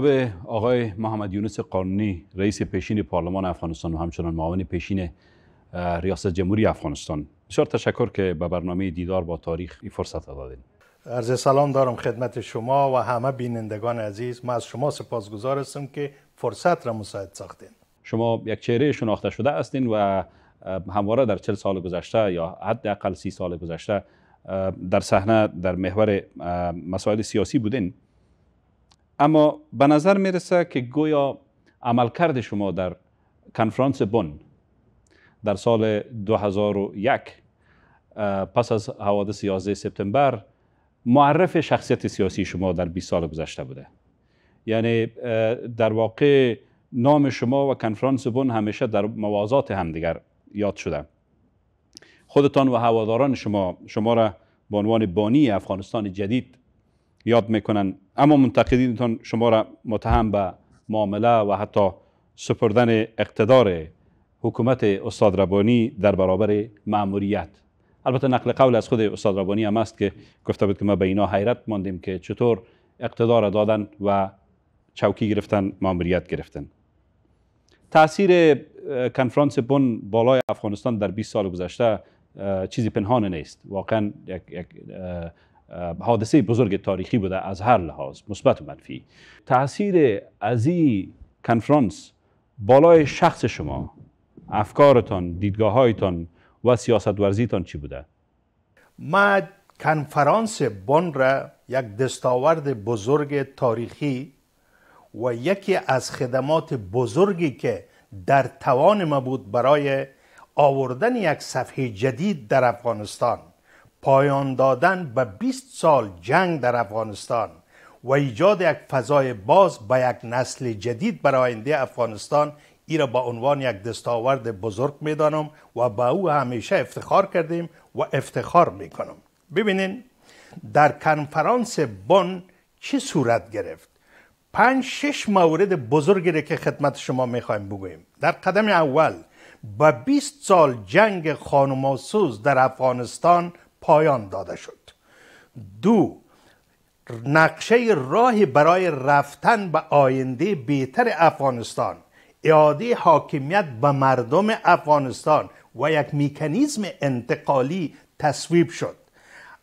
جناب آقای محمد یونس قانونی رئیس پیشین پارلمان افغانستان و همچنان معاون پیشین ریاست جمهوری افغانستان بسیار تشکر که به برنامه دیدار با تاریخ این فرصت دادین عرض سلام دارم خدمت شما و همه بینندگان عزیز ما از شما سپاسگزار هستم که فرصت را مساعد ساختین شما یک چهره شناخته شده هستین و همواره در چل سال گذشته یا حداقل سی سال گذشته در صحنه در محور مسائل سیاسی بودین اما به نظر میرسه که گویا عملکرد شما در کنفرانس بن در سال 2001 پس از حوادث 11 سپتامبر معرف شخصیت سیاسی شما در 20 سال گذشته بوده یعنی در واقع نام شما و کنفرانس بن همیشه در موازات همدیگر یاد شده خودتان و هواداران شما شما را به عنوان بانی افغانستان جدید یاد میکنن اما منتقدینتان شما را متهم به معامله و حتی سپردن اقتدار حکومت استاد ربانی در برابر معموریت البته نقل قول از خود استاد ربانی هم است که گفته بود که ما به اینا حیرت ماندیم که چطور اقتدار دادن و چوکی گرفتن ماموریت گرفتن تاثیر کنفرانس بن بالای افغانستان در 20 سال گذشته چیزی پنهان نیست واقعا یک, یک حادثه بزرگ تاریخی بوده از هر لحاظ مثبت و منفی تاثیر از این کنفرانس بالای شخص شما افکارتان دیدگاه هایتان و سیاست ورزیتان چی بوده ما کنفرانس بن را یک دستاورد بزرگ تاریخی و یکی از خدمات بزرگی که در توان ما بود برای آوردن یک صفحه جدید در افغانستان پایان دادن به 20 سال جنگ در افغانستان و ایجاد یک فضای باز به یک نسل جدید برای آینده افغانستان ای را به عنوان یک دستاورد بزرگ میدانم و به او همیشه افتخار کردیم و افتخار کنم ببینین در کنفرانس بن چه صورت گرفت پنج شش مورد بزرگی را که خدمت شما میخوایم بگویم در قدم اول به 20 سال جنگ خانم در افغانستان پایان داده شد دو نقشه راهی برای رفتن به آینده بهتر افغانستان اعاده حاکمیت به مردم افغانستان و یک میکانیزم انتقالی تصویب شد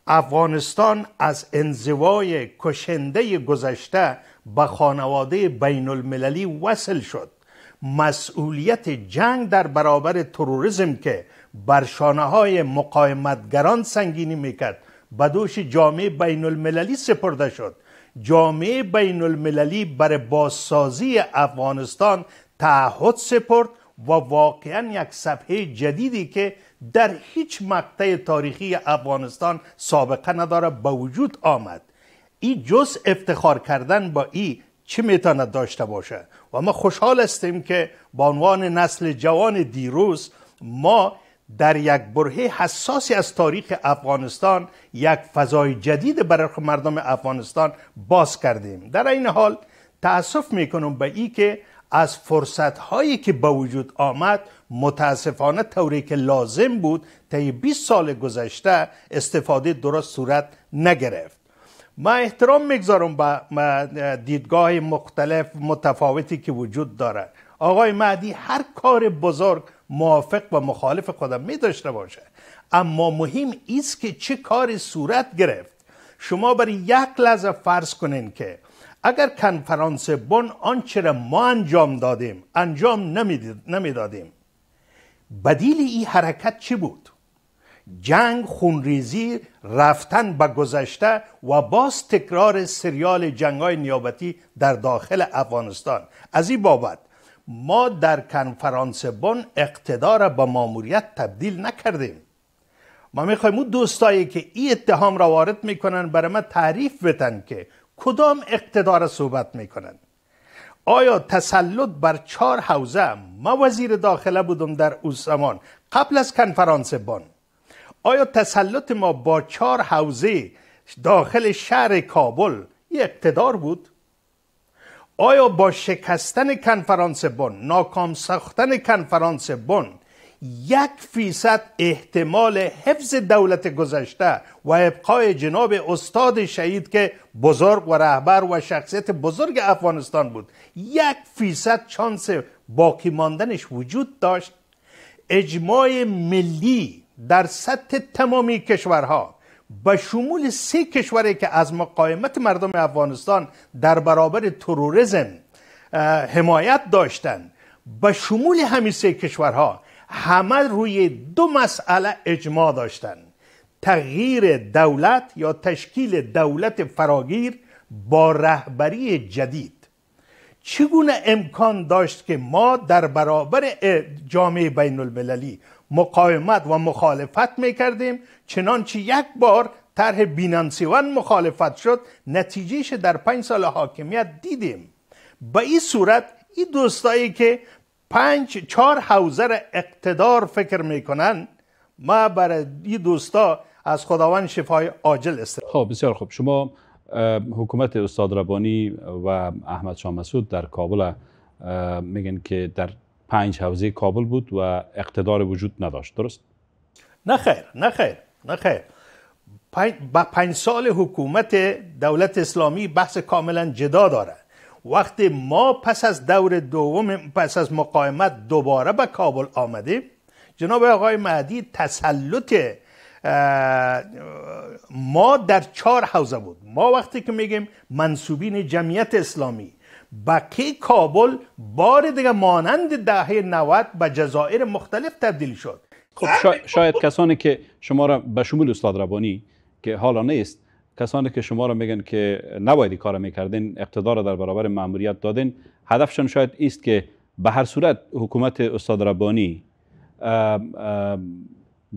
افغانستان از انزوای کشنده گذشته به خانواده بین المللی وصل شد مسئولیت جنگ در برابر تروریسم که بر شانه های مقاومتگران سنگینی میکرد به دوش جامعه بین المللی سپرده شد جامعه بین المللی بر بازسازی افغانستان تعهد سپرد و واقعا یک صفحه جدیدی که در هیچ مقطع تاریخی افغانستان سابقه نداره به وجود آمد این جز افتخار کردن با ای چه میتاند داشته باشه و ما خوشحال هستیم که به عنوان نسل جوان دیروز ما در یک برهه حساسی از تاریخ افغانستان یک فضای جدید برای مردم افغانستان باز کردیم در این حال تأسف میکنم به ای که از فرصت هایی که به وجود آمد متاسفانه طوری که لازم بود طی 20 سال گذشته استفاده درست صورت نگرفت ما احترام میگذارم به دیدگاه مختلف متفاوتی که وجود دارد آقای مهدی هر کار بزرگ موافق و مخالف خودم می داشته باشه اما مهم ایست که چه کاری صورت گرفت شما برای یک لحظه فرض کنین که اگر کنفرانس بن آنچه را ما انجام دادیم انجام نمیدادیم بدیل این حرکت چی بود جنگ خونریزی رفتن به گذشته و باز تکرار سریال جنگ های نیابتی در داخل افغانستان از این بابت ما در کنفرانس بن اقتدار را به ماموریت تبدیل نکردیم ما میخوایم اون دوستایی که این اتهام را وارد میکنن برای ما تعریف بتن که کدام اقتدار صحبت میکنن آیا تسلط بر چهار حوزه ما وزیر داخله بودم در او زمان قبل از کنفرانس بن آیا تسلط ما با چهار حوزه داخل شهر کابل اقتدار بود آیا با شکستن کنفرانس بن ناکام ساختن کنفرانس بن یک فیصد احتمال حفظ دولت گذشته و ابقای جناب استاد شهید که بزرگ و رهبر و شخصیت بزرگ افغانستان بود یک فیصد چانس باقی ماندنش وجود داشت اجماع ملی در سطح تمامی کشورها به شمول سه کشوری که از مقاومت مردم افغانستان در برابر تروریسم حمایت داشتند به شمول همین سه کشورها همه روی دو مسئله اجماع داشتند تغییر دولت یا تشکیل دولت فراگیر با رهبری جدید چگونه امکان داشت که ما در برابر جامعه بین المللی مقاومت و مخالفت میکردیم چنانچه یک بار طرح بینانسیون مخالفت شد نتیجهش در پنج سال حاکمیت دیدیم به این صورت این دوستایی که پنج چهار حوزه اقتدار فکر میکنن ما برای این دوستا از خداوند شفای عاجل است خب بسیار خوب شما حکومت استاد ربانی و احمد شامسود در کابل میگن که در پنج حوزه کابل بود و اقتدار وجود نداشت درست نه خیر نه خیر نه خیر با پنج سال حکومت دولت اسلامی بحث کاملا جدا داره وقتی ما پس از دور دوم پس از مقاومت دوباره به کابل آمدیم جناب آقای مهدی تسلط ما در چهار حوزه بود ما وقتی که میگیم منصوبین جمعیت اسلامی بکی کابل بار دیگه مانند دهه 90 به جزایر مختلف تبدیل شد خب شاید کسانی که شما را به شمول استاد ربانی که حالا نیست کسانی که شما را میگن که نباید کار میکردین اقتدار را در برابر ماموریت دادین هدفشان شاید است که به هر صورت حکومت استاد ربانی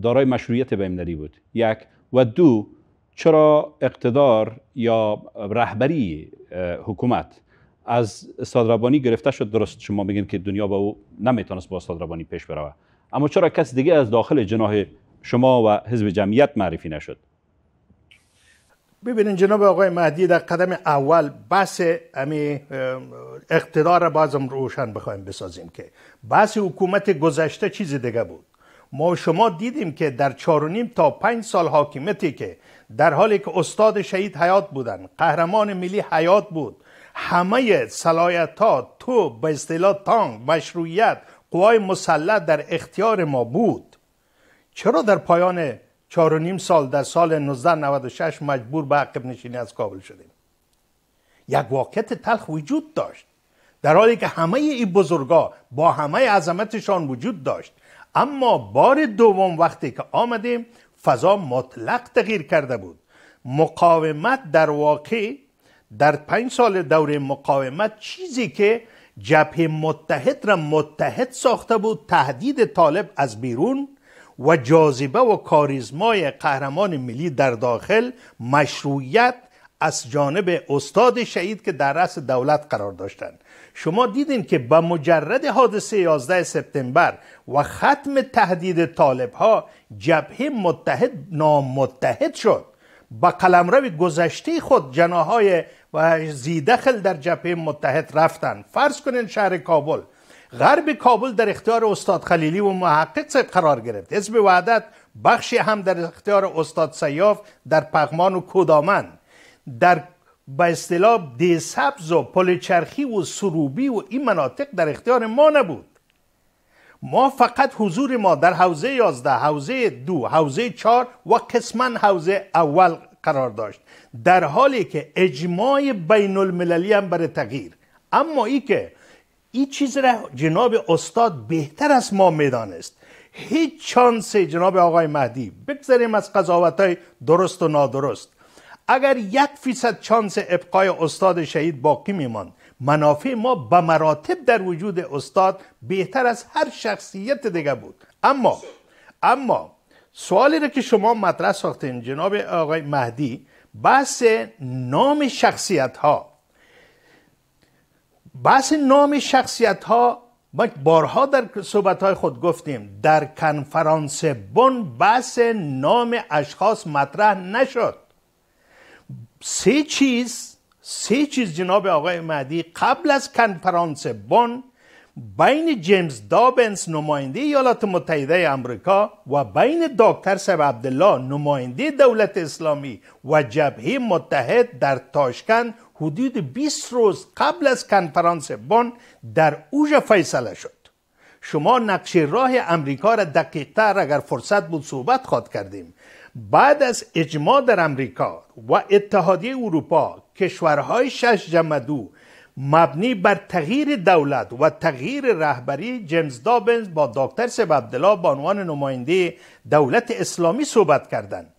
دارای مشروعیت بایمدری بود یک و دو چرا اقتدار یا رهبری حکومت از ربانی گرفته شد درست شما میگین که دنیا با او نمیتونست با ربانی پیش بره اما چرا کس دیگه از داخل جناح شما و حزب جمعیت معرفی نشد ببینین جناب آقای مهدی در قدم اول بس امی اقتدار بازم روشن بخوایم بسازیم که بس حکومت گذشته چیز دیگه بود ما شما دیدیم که در چار و نیم تا پنج سال حاکمتی که در حالی که استاد شهید حیات بودن قهرمان ملی حیات بود همه صلاحیت ها تو به اصطلاح تانگ، مشروعیت قوای مسلح در اختیار ما بود چرا در پایان چهار و نیم سال در سال 1996 مجبور به عقب نشینی از کابل شدیم یک واقعیت تلخ وجود داشت در حالی که همه این بزرگا با همه عظمتشان وجود داشت اما بار دوم وقتی که آمدیم فضا مطلق تغییر کرده بود مقاومت در واقع در پنج سال دوره مقاومت چیزی که جبهه متحد را متحد ساخته بود تهدید طالب از بیرون و جاذبه و کاریزمای قهرمان ملی در داخل مشروعیت از جانب استاد شهید که در رأس دولت قرار داشتند شما دیدین که با مجرد حادثه 11 سپتامبر و ختم تهدید طالب ها جبهه متحد نامتحد شد با قلمرو گذشته خود جناهای و دخل در جبهه متحد رفتن فرض کنین شهر کابل غرب کابل در اختیار استاد خلیلی و محقق قرار گرفت حزب وعدت بخشی هم در اختیار استاد سیاف در پغمان و کدامن در به اصطلاح سبز و چرخی و سروبی و این مناطق در اختیار ما نبود ما فقط حضور ما در حوزه 11 حوزه دو حوزه چار و قسما حوزه اول قرار داشت در حالی که اجماع بین المللی هم برای تغییر اما ای که این چیز را جناب استاد بهتر از ما میدانست هیچ چانس جناب آقای مهدی بگذاریم از قضاوت های درست و نادرست اگر یک فیصد چانس ابقای استاد شهید باقی میماند منافع ما به مراتب در وجود استاد بهتر از هر شخصیت دیگه بود اما اما سوالی رو که شما مطرح ساختین جناب آقای مهدی بحث نام شخصیت ها بحث نام شخصیت ها ما بارها در صحبت های خود گفتیم در کنفرانس بن بحث نام اشخاص مطرح نشد سه چیز سه چیز جناب آقای مهدی قبل از کنفرانس بن بین جیمز دابنس نماینده ایالات متحده امریکا و بین دکتر سب عبدالله نماینده دولت اسلامی و جبهه متحد در تاشکند حدود 20 روز قبل از کنفرانس بان در اوج فیصله شد شما نقش راه امریکا را تر اگر فرصت بود صحبت خواد کردیم بعد از اجماع در امریکا و اتحادیه اروپا کشورهای شش جمدو مبنی بر تغییر دولت و تغییر رهبری جیمز دابنز با دکتر سب عبدالله به عنوان نماینده دولت اسلامی صحبت کردند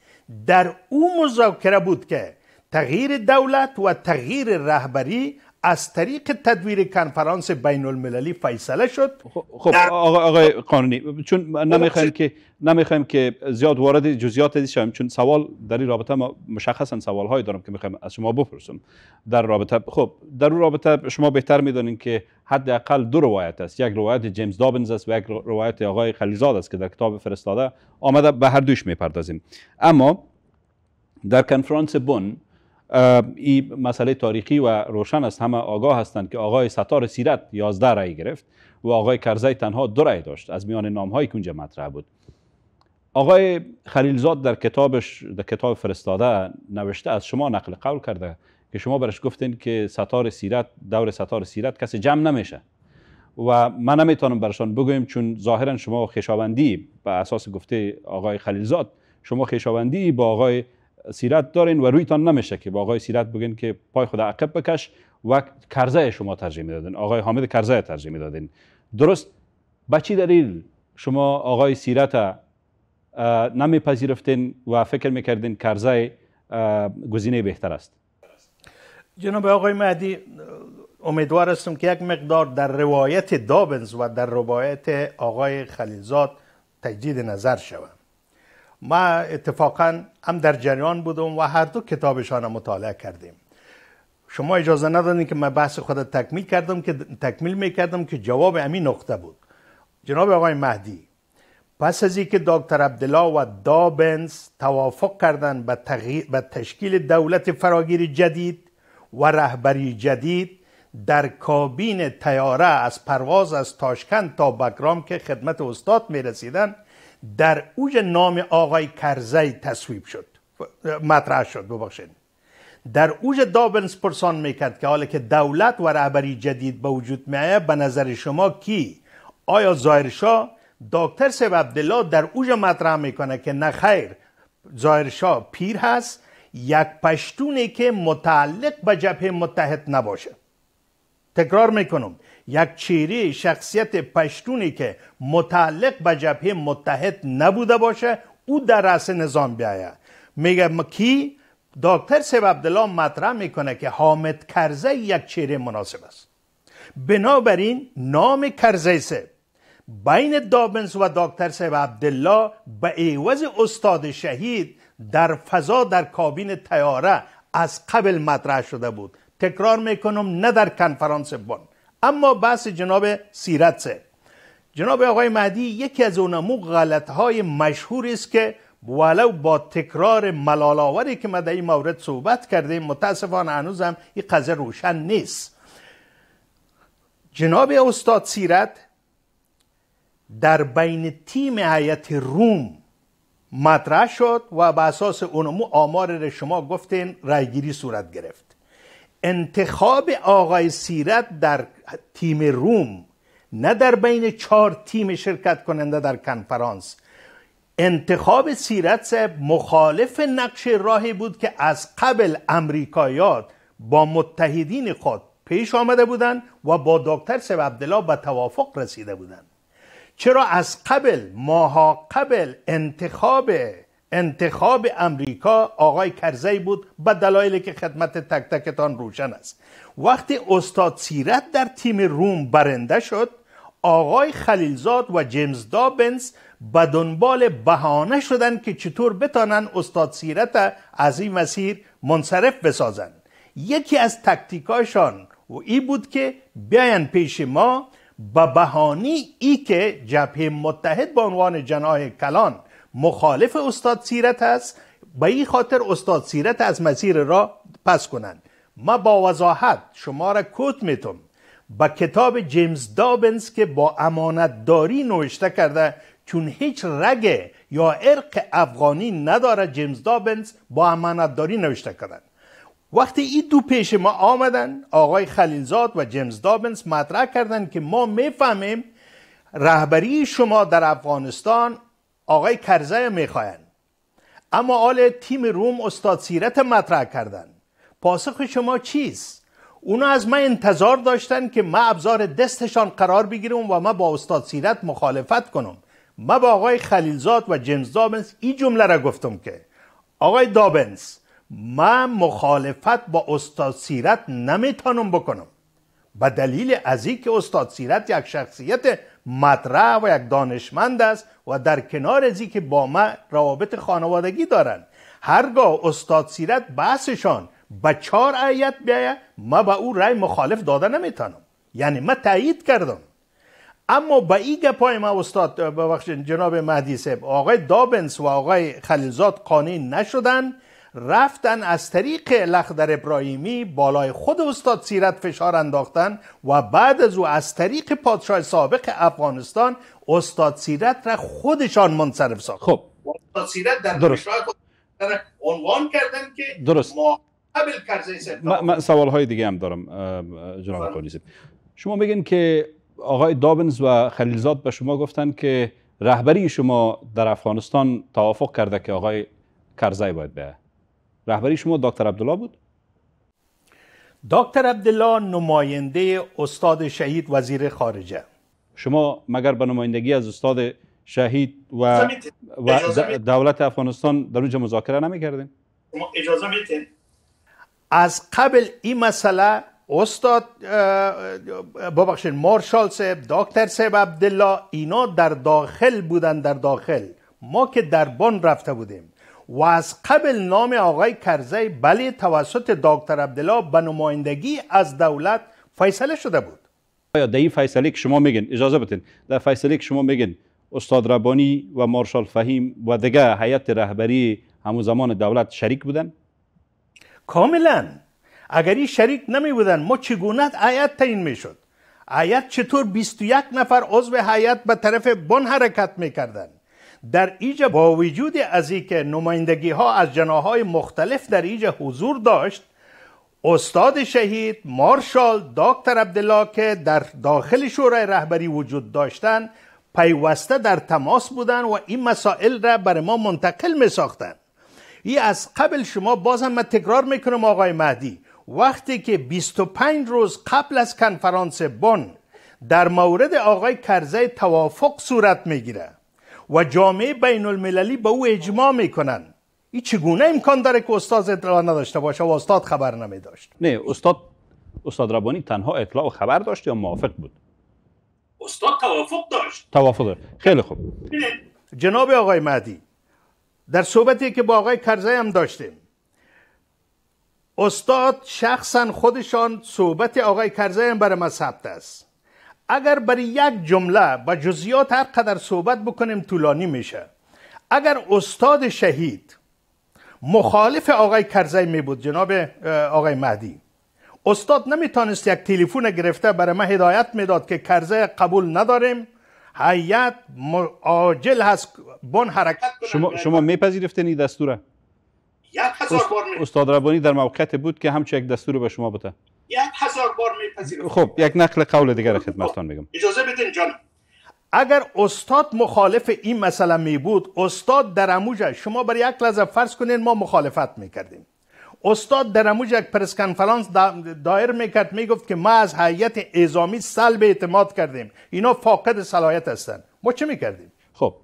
در او مذاکره بود که تغییر دولت و تغییر رهبری از طریق تدویر کنفرانس بین المللی فیصله شد خب, خب، آقا آقای قانونی چون نمیخوایم که نمیخوایم که زیاد وارد جزئیات شویم چون سوال در این رابطه ما مشخصا سوال هایی دارم که میخوایم از شما بپرسم در رابطه خب در رابطه شما بهتر میدانیم که حداقل دو روایت است یک روایت جیمز دابنز است و یک روایت آقای خلیزاد است که در کتاب فرستاده آمده به هر دوش میپردازیم اما در کنفرانس بن این مسئله تاریخی و روشن است همه آگاه هستند که آقای ستار سیرت 11 رای گرفت و آقای کرزی تنها دو رای داشت از میان نامهایی که اونجا مطرح بود آقای خلیلزاد در کتابش در کتاب فرستاده نوشته از شما نقل قول کرده که شما برش گفتین که ستار سیرت دور ستار سیرت کسی جمع نمیشه و من نمیتونم برشان بگویم چون ظاهرا شما خیشاوندی به اساس گفته آقای خلیلزاد شما خیشاوندی با آقای سیرت دارین و رویتان نمیشه که با آقای سیرت بگین که پای خود عقب بکش و کرزه شما ترجیح میدادین آقای حامد کرزه ترجیح میدادین درست به چی دلیل شما آقای سیرت نمیپذیرفتین و فکر میکردین کرزه گزینه بهتر است جناب آقای مهدی امیدوار هستم که یک مقدار در روایت دابنز و در روایت آقای خلیلزاد تجدید نظر شود ما اتفاقا هم در جریان بودم و هر دو کتابشان را مطالعه کردیم شما اجازه ندادین که من بحث خود تکمیل کردم که تکمیل میکردم که جواب امی نقطه بود جناب آقای مهدی پس از اینکه دکتر عبدالله و دابنز توافق کردند به, تشکیل دولت فراگیر جدید و رهبری جدید در کابین تیاره از پرواز از تاشکند تا بکرام که خدمت استاد می رسیدن در اوج نام آقای کرزی تصویب شد مطرح شد ببخشید در اوج دابنس پرسان میکرد که حالا که دولت و رهبری جدید به وجود میآید به نظر شما کی آیا ظاهرشاه دکتر سیب عبدالله در اوج مطرح میکنه که نه خیر ظاهرشاه پیر هست یک پشتونی که متعلق به جبهه متحد نباشه تکرار میکنم یک چیره شخصیت پشتونی که متعلق به جبهه متحد نبوده باشه او در رأس نظام بیاید میگه مکی دکتر سیب عبدالله مطرح میکنه که حامد کرزه یک چیره مناسب است بنابراین نام کرزه سیب بین دابنس و دکتر سیب عبدالله به ایواز استاد شهید در فضا در کابین تیاره از قبل مطرح شده بود تکرار میکنم نه در کنفرانس بن اما بحث جناب سیرت جناب آقای مهدی یکی از اونمو غلطهای مشهور است که ولو با تکرار ملالاوری که ما در این مورد صحبت کرده متاسفانه هنوز هم این قضیه روشن نیست جناب استاد سیرت در بین تیم هیئت روم مطرح شد و به اساس اونمو آمار شما گفتین رایگیری صورت گرفت انتخاب آقای سیرت در تیم روم نه در بین چهار تیم شرکت کننده در کنفرانس انتخاب سیرت صاحب مخالف نقش راهی بود که از قبل امریکایات با متحدین خود پیش آمده بودند و با دکتر سب عبدالله به توافق رسیده بودند چرا از قبل ماها قبل انتخاب انتخاب امریکا آقای کرزی بود به دلایلی که خدمت تک تکتان روشن است وقتی استاد سیرت در تیم روم برنده شد آقای خلیلزاد و جیمز دابنز به دنبال بهانه شدند که چطور بتانند استاد سیرت از این مسیر منصرف بسازند یکی از تکتیکاشان و ای بود که بیاین پیش ما به بهانی ای که جبهه متحد به عنوان جناه کلان مخالف استاد سیرت است به این خاطر استاد سیرت از مسیر را پس کنند ما با وضاحت شما را کوت میتم با کتاب جیمز دابنز که با امانت داری نوشته کرده چون هیچ رگ یا ارق افغانی نداره جیمز دابنز با امانت داری نوشته کردن وقتی این دو پیش ما آمدن آقای خلیلزاد و جیمز دابنز مطرح کردند که ما میفهمیم رهبری شما در افغانستان آقای کرزه میخواین، اما آل تیم روم استاد سیرت مطرح کردن پاسخ شما چیست؟ اونا از من انتظار داشتن که من ابزار دستشان قرار بگیرم و من با استاد سیرت مخالفت کنم ما با آقای خلیلزاد و جیمز دابنس این جمله را گفتم که آقای دابنس، من مخالفت با استاد سیرت نمیتانم بکنم به دلیل از که استاد سیرت یک شخصیت مطرح و یک دانشمند است و در کنار از که با ما روابط خانوادگی دارند هرگاه استاد سیرت بحثشان به چهار آیت بیاید ما به او رأی مخالف داده نمیتانم یعنی ما تایید کردم اما به این گپای ما استاد ببخشید جناب مهدی صاحب آقای دابنس و آقای خلیلزاد قانع نشدن رفتن از طریق لخدر ابراهیمی بالای خود استاد سیرت فشار انداختن و بعد از او از طریق پادشاه سابق افغانستان استاد سیرت را خودشان منصرف ساخت خب استاد سیرت در درست. عنوان کردن که درست. ما سوال های دیگه هم دارم جناب بله. شما بگین که آقای دابنز و خلیلزاد به شما گفتن که رهبری شما در افغانستان توافق کرده که آقای کرزی باید به رهبری شما دکتر عبدالله بود دکتر عبدالله نماینده استاد شهید وزیر خارجه شما مگر به نمایندگی از استاد شهید و, و دولت افغانستان در اونجا مذاکره نمی کردین؟ اجازه میتین از قبل این مسئله استاد ببخشید مارشال صاحب دکتر صاحب عبدالله اینا در داخل بودن در داخل ما که در بان رفته بودیم و از قبل نام آقای کرزی بلی توسط دکتر عبدالله به نمایندگی از دولت فیصله شده بود آیا در این فیصله که شما میگین اجازه بتین در فیصله که شما میگین استاد ربانی و مارشال فهیم و دیگه هیئت رهبری همون زمان دولت شریک بودن کاملا اگر این شریک نمی بودن ما چگونه هیئت تعیین میشد هیئت چطور 21 نفر عضو هیئت به طرف بن حرکت میکردن در ایج با وجود از که نمایندگی ها از جناهای مختلف در ایجا حضور داشت استاد شهید مارشال دکتر عبدالله که در داخل شورای رهبری وجود داشتند پیوسته در تماس بودند و این مسائل را بر ما منتقل می ساختن. ای از قبل شما بازم من تکرار میکنم آقای مهدی وقتی که 25 روز قبل از کنفرانس بن در مورد آقای کرزی توافق صورت میگیره و جامعه بین المللی به او اجماع میکنن این چگونه امکان داره که استاد اطلاع نداشته باشه و استاد خبر نمیداشت؟ نه استاد استاد ربانی تنها اطلاع و خبر داشت یا موافق بود استاد توافق داشت توافق داشت خیلی خوب جناب آقای مهدی در صحبتی که با آقای کرزی هم داشتیم استاد شخصا خودشان صحبت آقای کرزی هم برای ما ثبت است اگر برای یک جمله با جزیات هر قدر صحبت بکنیم طولانی میشه اگر استاد شهید مخالف آقای کرزی می بود جناب آقای مهدی استاد نمیتونست یک تلفن گرفته برای ما هدایت میداد که کرزی قبول نداریم حیات عاجل هست بان حرکت شما شما میپذیرفتین این دستوره یک هزار بار استاد ربانی در موقعیت بود که همچه یک دستور به شما بده یک هزار بار میپذیرم خب یک نقل قول دیگر خدمتتان میگم اجازه بدین جان اگر استاد مخالف این مسئله می بود استاد در اموجه شما برای یک لحظه فرض کنین ما مخالفت میکردیم استاد در اموج یک پرس کنفرانس دایر میکرد میگفت که ما از هیئت اعزامی سلب اعتماد کردیم اینا فاقد صلاحیت هستن ما چه میکردیم خب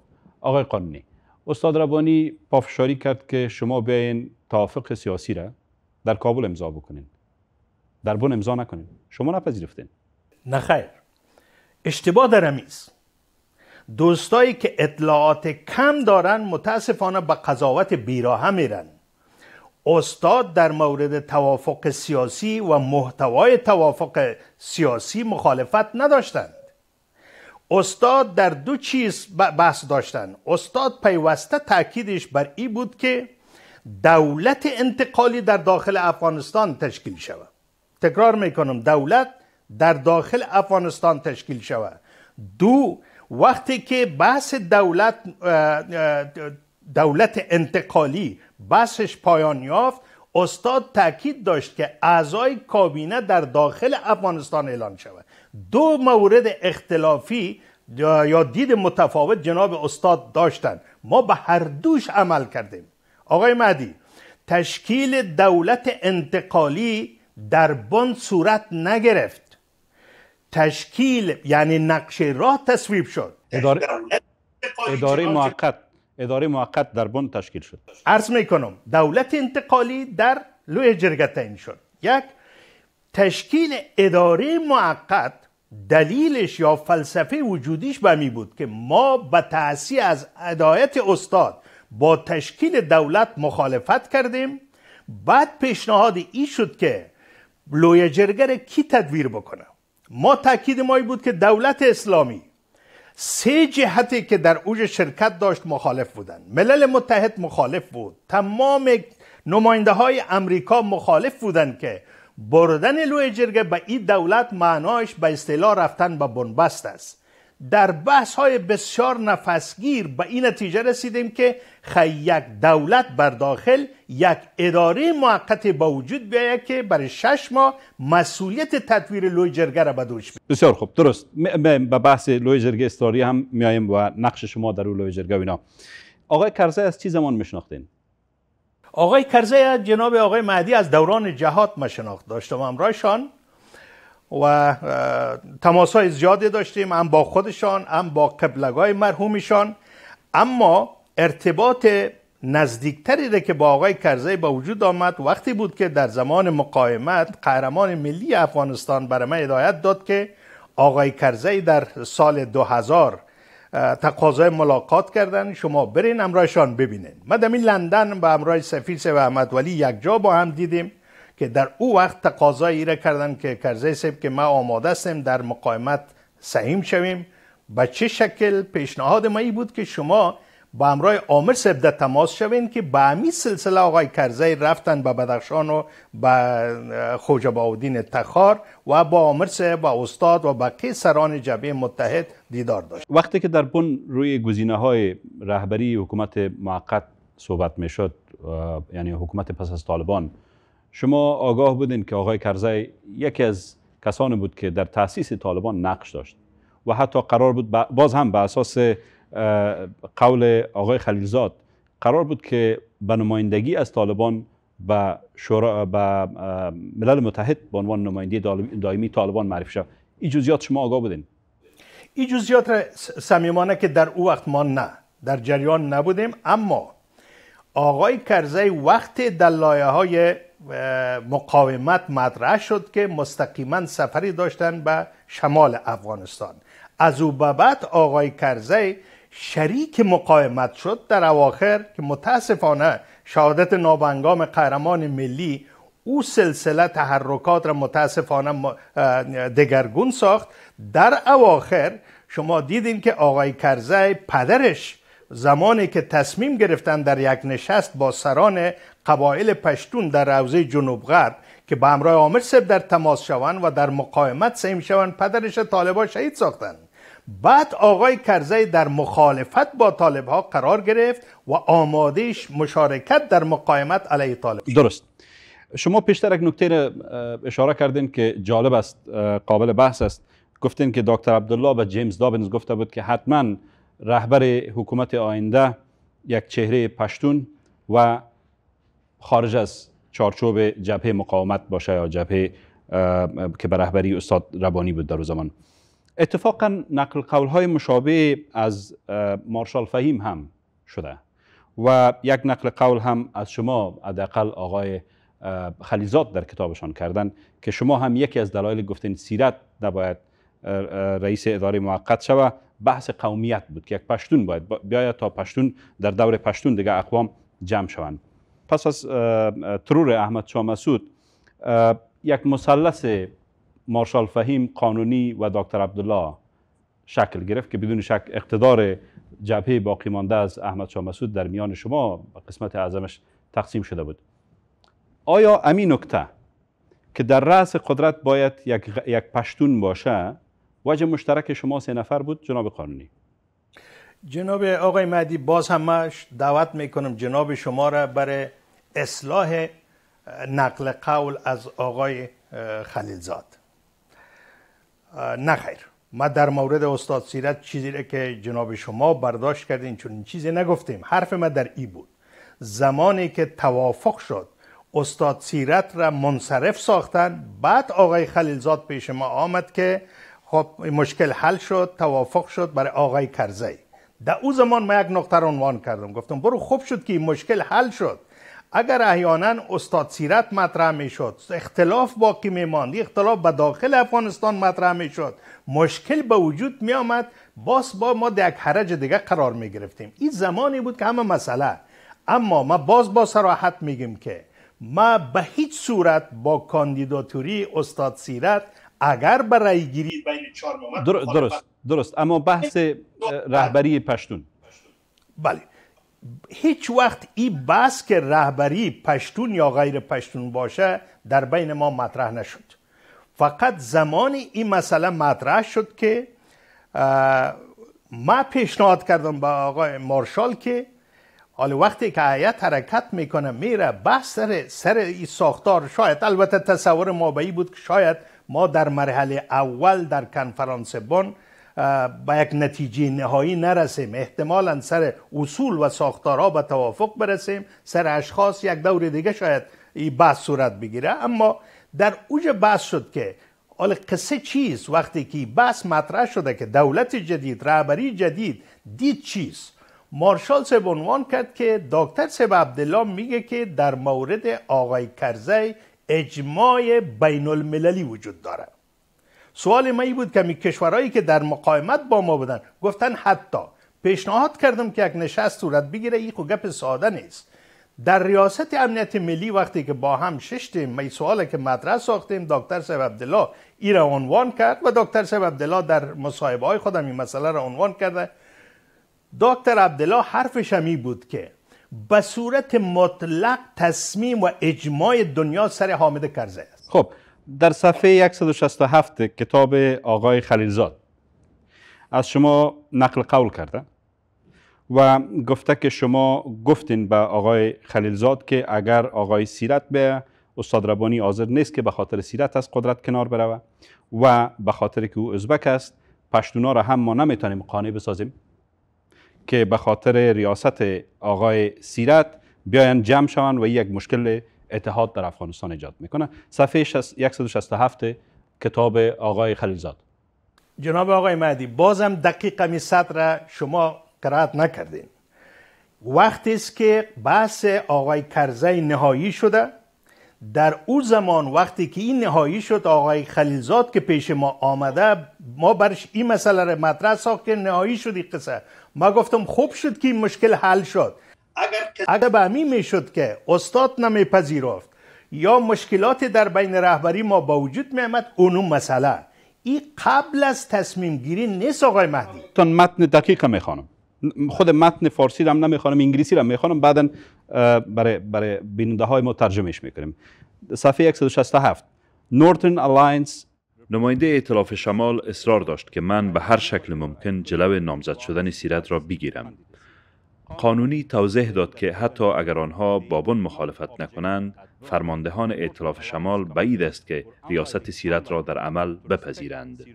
آقای قانونی استاد ربانی پافشاری کرد که شما بیاین توافق سیاسی را در کابل امضا بکنین در بن امضا نکنیم شما نپذیرفتین نه خیر اشتباه در دوستایی که اطلاعات کم دارن متاسفانه به قضاوت بیراهه میرن استاد در مورد توافق سیاسی و محتوای توافق سیاسی مخالفت نداشتند استاد در دو چیز بحث داشتند استاد پیوسته تاکیدش بر ای بود که دولت انتقالی در داخل افغانستان تشکیل شود تکرار میکنم دولت در داخل افغانستان تشکیل شود دو وقتی که بحث دولت دولت انتقالی بحثش پایان یافت استاد تاکید داشت که اعضای کابینه در داخل افغانستان اعلان شود دو مورد اختلافی یا دید متفاوت جناب استاد داشتند ما به هر دوش عمل کردیم آقای مهدی تشکیل دولت انتقالی در بند صورت نگرفت تشکیل یعنی نقشه راه تصویب شد اداره, موقت اداره موقت در بند تشکیل شد عرض می کنم دولت انتقالی در لوی جرگتین شد یک تشکیل اداره موقت دلیلش یا فلسفه وجودیش به بود که ما به تأسی از ادایت استاد با تشکیل دولت مخالفت کردیم بعد پیشنهاد ای شد که لوی جرگر کی تدویر بکنه ما تاکید ما بود که دولت اسلامی سه جهتی که در اوج شرکت داشت مخالف بودن ملل متحد مخالف بود تمام نماینده های امریکا مخالف بودن که بردن لوی جرگه به این دولت معنایش به اصطلاح رفتن به بنبست است در بحث های بسیار نفسگیر به این نتیجه رسیدیم که یک دولت برداخل یک اداره موقت با وجود بیاید که برای شش ماه مسئولیت تطویر لوی جرگه را بدوش دوش بسیار خوب درست به بحث لوی جرگه استاری هم میایم و نقش شما در لوی جرگه اینا آقای کرزه از چی زمان میشناختین آقای کرزی جناب آقای مهدی از دوران جهاد مشناخت داشتم همراهشان و تماس های زیادی داشتیم هم با خودشان هم با قبلگاه مرحومشان اما ارتباط نزدیکتری که با آقای کرزی با وجود آمد وقتی بود که در زمان مقاومت قهرمان ملی افغانستان برای من هدایت داد که آقای کرزی در سال 2000 تقاضای ملاقات کردن شما برین امرایشان ببینین ما در لندن با امرای سفیر و احمد ولی یک جا با هم دیدیم که در او وقت تقاضای ایره کردن که کرزی سب که ما آماده استیم در مقاومت سهیم شویم به چه شکل پیشنهاد ما ای بود که شما با امرای عامر سیب در تماس شوین که به امی سلسله آقای کرزی رفتن به بدخشان و به خوجباودین تخار و با عامر سیب و استاد و بقیه سران جبهه متحد دیدار داشت وقتی که در بن روی گزینه های رهبری حکومت معقد صحبت می شد یعنی حکومت پس از طالبان شما آگاه بودین که آقای کرزی یکی از کسانی بود که در تاسیس طالبان نقش داشت و حتی قرار بود باز هم به اساس قول آقای خلیلزاد قرار بود که به نمایندگی از طالبان به شورا به ملل متحد به عنوان نماینده دائمی طالبان معرفی شد این جزئیات شما آگاه بودین این جزئیات صمیمانه که در او وقت ما نه در جریان نبودیم اما آقای کرزی وقت در لایه های مقاومت مطرح شد که مستقیما سفری داشتن به شمال افغانستان از او به بعد آقای کرزی شریک مقاومت شد در اواخر که متاسفانه شهادت نابنگام قهرمان ملی او سلسله تحرکات را متاسفانه دگرگون ساخت در اواخر شما دیدین که آقای کرزی پدرش زمانی که تصمیم گرفتن در یک نشست با سران قبایل پشتون در روزه جنوب غرب که به همراه عامر سب در تماس شوند و در مقاومت سیم شوند پدرش طالبا شهید ساختند بعد آقای کرزی در مخالفت با طالب ها قرار گرفت و آمادش مشارکت در مقاومت علیه طالب درست شما پیشتر یک نکته اشاره کردین که جالب است قابل بحث است گفتین که دکتر عبدالله و جیمز دابنز گفته بود که حتماً رهبر حکومت آینده یک چهره پشتون و خارج از چارچوب جبهه مقاومت باشه یا جبهه که به رهبری استاد ربانی بود در زمان اتفاقا نقل قول های مشابه از مارشال فهیم هم شده و یک نقل قول هم از شما حداقل آقای خلیزاد در کتابشان کردن که شما هم یکی از دلایل گفتین سیرت نباید رئیس اداره موقت شود بحث قومیت بود که یک پشتون باید بیاید تا پشتون در دور پشتون دیگه اقوام جمع شوند پس از ترور احمد شاه مسعود یک مثلث مارشال فهیم قانونی و دکتر عبدالله شکل گرفت که بدون شک اقتدار جبهه باقی مانده از احمد شاه مسعود در میان شما قسمت اعظمش تقسیم شده بود آیا امین نکته که در رأس قدرت باید یک, یک پشتون باشه وجه مشترک شما سه نفر بود جناب قانونی جناب آقای مهدی باز همش دعوت میکنم جناب شما را برای اصلاح نقل قول از آقای خلیلزاد نخیر ما در مورد استاد سیرت چیزی را که جناب شما برداشت کردین چون این چیزی نگفتیم حرف ما در ای بود زمانی که توافق شد استاد سیرت را منصرف ساختن بعد آقای خلیلزاد پیش ما آمد که خب مشکل حل شد توافق شد برای آقای کرزی در او زمان ما یک نقطه رو عنوان کردم گفتم برو خوب شد که این مشکل حل شد اگر احیانا استاد سیرت مطرح می شد اختلاف باقی می ماند اختلاف به داخل افغانستان مطرح می شد مشکل به وجود می آمد باس با ما در یک حرج دیگه قرار می گرفتیم این زمانی بود که همه مسئله اما ما باز با سراحت میگیم که ما به هیچ صورت با کاندیداتوری استاد سیرت اگر برای بین درست, درست درست اما بحث رهبری پشتون بله هیچ وقت این بحث که رهبری پشتون یا غیر پشتون باشه در بین ما مطرح نشد فقط زمانی این مسئله مطرح شد که ما پیشنهاد کردم به آقای مارشال که حال وقتی که حیات حرکت میکنه میره بحث سر, سر این ساختار شاید البته تصور ما بود که شاید ما در مرحله اول در کنفرانس بون، به یک نتیجه نهایی نرسیم احتمالا سر اصول و ساختارها به توافق برسیم سر اشخاص یک دور دیگه شاید این بحث صورت بگیره اما در اوج بحث شد که حال قصه چیست وقتی که بحث مطرح شده که دولت جدید رهبری جدید دید چیست مارشال سب عنوان کرد که دکتر سب عبدالله میگه که در مورد آقای کرزی اجماع بین المللی وجود داره سوال ما بود که می کشورهایی که در مقاومت با ما بودن گفتن حتی پیشنهاد کردم که یک نشست صورت بگیره این گپ ساده نیست در ریاست امنیت ملی وقتی که با هم ششتیم می سوال که مدرس ساختیم دکتر صاحب عبدالله ای را عنوان کرد و دکتر صاحب عبدالله در مصاحبه های خودم این مسئله را عنوان کرده دکتر عبدالله حرفش همی بود که به صورت مطلق تصمیم و اجماع دنیا سر حامد کرزه است خب در صفحه 167 کتاب آقای خلیلزاد از شما نقل قول کرده و گفته که شما گفتین به آقای خلیلزاد که اگر آقای سیرت به استاد ربانی حاضر نیست که به خاطر سیرت از قدرت کنار برود و به خاطر که او ازبک است پشتونا را هم ما نمیتونیم قانع بسازیم که به خاطر ریاست آقای سیرت بیاین جمع شوند و یک مشکل اتحاد در افغانستان ایجاد میکنه صفحه 167 کتاب آقای خلیلزاد جناب آقای مهدی بازم دقیق می سطر شما قرائت نکردین وقتی است که بحث آقای کرزی نهایی شده در او زمان وقتی که این نهایی شد آقای خلیلزاد که پیش ما آمده ما برش این مسئله را مطرح که نهایی شدی قصه ما گفتم خوب شد که این مشکل حل شد اگر به می میشد که استاد نمیپذیرفت یا مشکلات در بین رهبری ما با وجود آمد اونو مسئله این قبل از تصمیم گیری نیست آقای مهدی تون متن دقیق میخوانم خود متن فارسی رو هم خوانم. انگلیسی رو میخوانم بعدا برای برای بیننده های ما ترجمهش میکنیم صفحه 167 Northern Alliance نماینده ائتلاف شمال اصرار داشت که من به هر شکل ممکن جلو نامزد شدن سیرت را بگیرم. قانونی توضیح داد که حتی اگر آنها بابون مخالفت نکنند، فرماندهان ائتلاف شمال بعید است که ریاست سیرت را در عمل بپذیرند.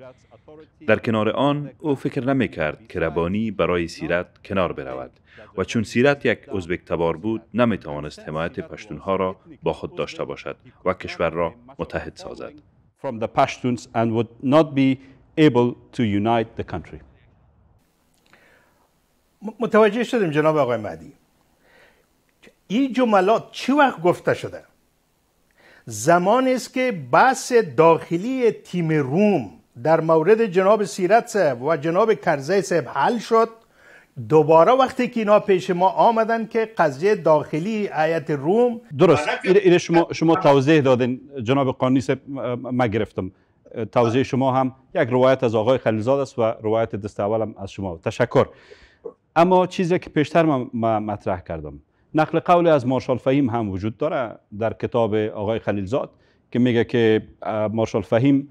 در کنار آن او فکر نمی کرد که ربانی برای سیرت کنار برود و چون سیرت یک ازبک تبار بود نمی توانست حمایت پشتونها را با خود داشته باشد و کشور را متحد سازد. from the Pashtuns and would not be able to unite the country. متوجه شدیم جناب آقای مهدی این جملات چه وقت گفته شده زمانی است که بحث داخلی تیم روم در مورد جناب سیرت صاحب و جناب کرزی صاحب حل شد دوباره وقتی که اینا پیش ما آمدن که قضیه داخلی آیت روم درست اینه شما شما توضیح دادین جناب قانونی سه ما گرفتم توضیح شما هم یک روایت از آقای خلیلزاد است و روایت دست اول هم از شما تشکر اما چیزی که پیشتر من مطرح کردم نقل قول از مارشال فهیم هم وجود داره در کتاب آقای خلیلزاد که میگه که مارشال فهیم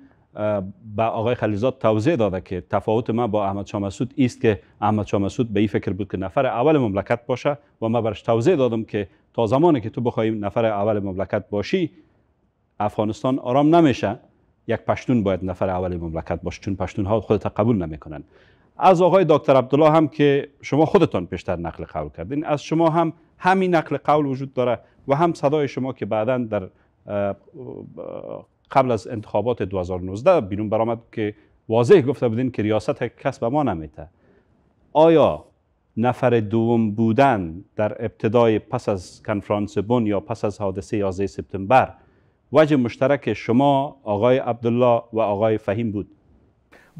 به آقای خلیزاد توضیح داده که تفاوت ما با احمد شاه مسعود است که احمد شاه مسعود به این فکر بود که نفر اول مملکت باشه و ما برش توضیح دادم که تا زمانی که تو بخوای نفر اول مملکت باشی افغانستان آرام نمیشه یک پشتون باید نفر اول مملکت باشه چون پشتون ها خودت قبول نمیکنن از آقای دکتر عبدالله هم که شما خودتان پیشتر نقل قول کردین از شما هم همین نقل قول وجود داره و هم صدای شما که بعدا در قبل از انتخابات 2019 بیرون برآمد که واضح گفته بودین که ریاست کس به ما نمیته آیا نفر دوم بودن در ابتدای پس از کنفرانس بن یا پس از حادثه 11 سپتامبر وجه مشترک شما آقای عبدالله و آقای فهیم بود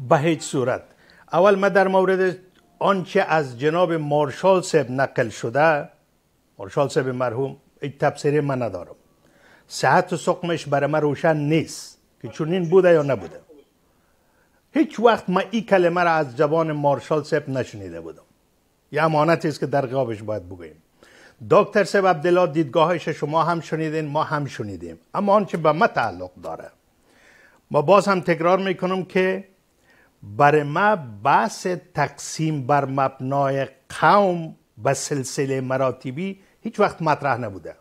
به هیچ صورت اول ما در مورد آنچه از جناب مارشال سب نقل شده مارشال سب مرحوم هیچ تبصیری من ندارم ساعت و سقمش برای ما روشن نیست که چونین بوده یا نبوده هیچ وقت ما این کلمه را از جوان مارشال سپ نشنیده بودم یه امانت است که در غابش باید بگوییم دکتر سب عبدالله دیدگاهش شما هم شنیدین ما هم شنیدیم اما آنچه به ما تعلق داره ما باز هم تکرار میکنم که بر ما بحث تقسیم بر مبنای قوم به سلسله مراتبی هیچ وقت مطرح نبوده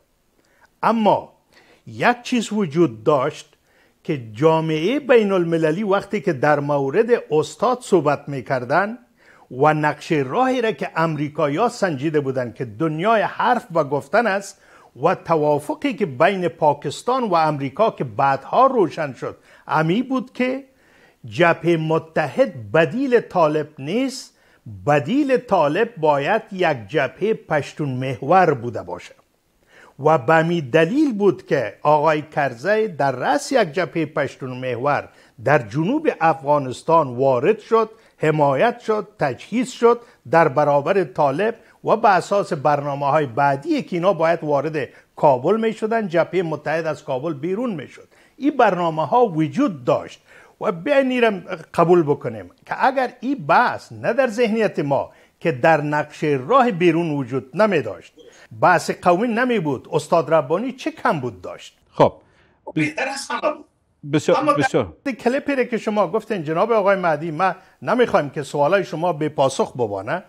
اما یک چیز وجود داشت که جامعه بین المللی وقتی که در مورد استاد صحبت میکردن و نقشه راهی را که ها سنجیده بودند که دنیای حرف و گفتن است و توافقی که بین پاکستان و امریکا که بعدها روشن شد امی بود که جبهه متحد بدیل طالب نیست بدیل طالب باید یک جبهه پشتون محور بوده باشد و بمی دلیل بود که آقای کرزی در رأس یک جبهه پشتون محور در جنوب افغانستان وارد شد حمایت شد تجهیز شد در برابر طالب و به اساس برنامه های بعدی که اینا باید وارد کابل می شدن جبهه متحد از کابل بیرون می شد این برنامه ها وجود داشت و بیاین قبول بکنیم که اگر این بحث نه در ذهنیت ما که در نقشه راه بیرون وجود نمی داشت بحث قومی نمی بود استاد ربانی چه کم بود داشت خب, خب، بهتر بسیار بسیار که شما گفتین جناب آقای مهدی ما نمیخوایم که سوالای شما به پاسخ ببانه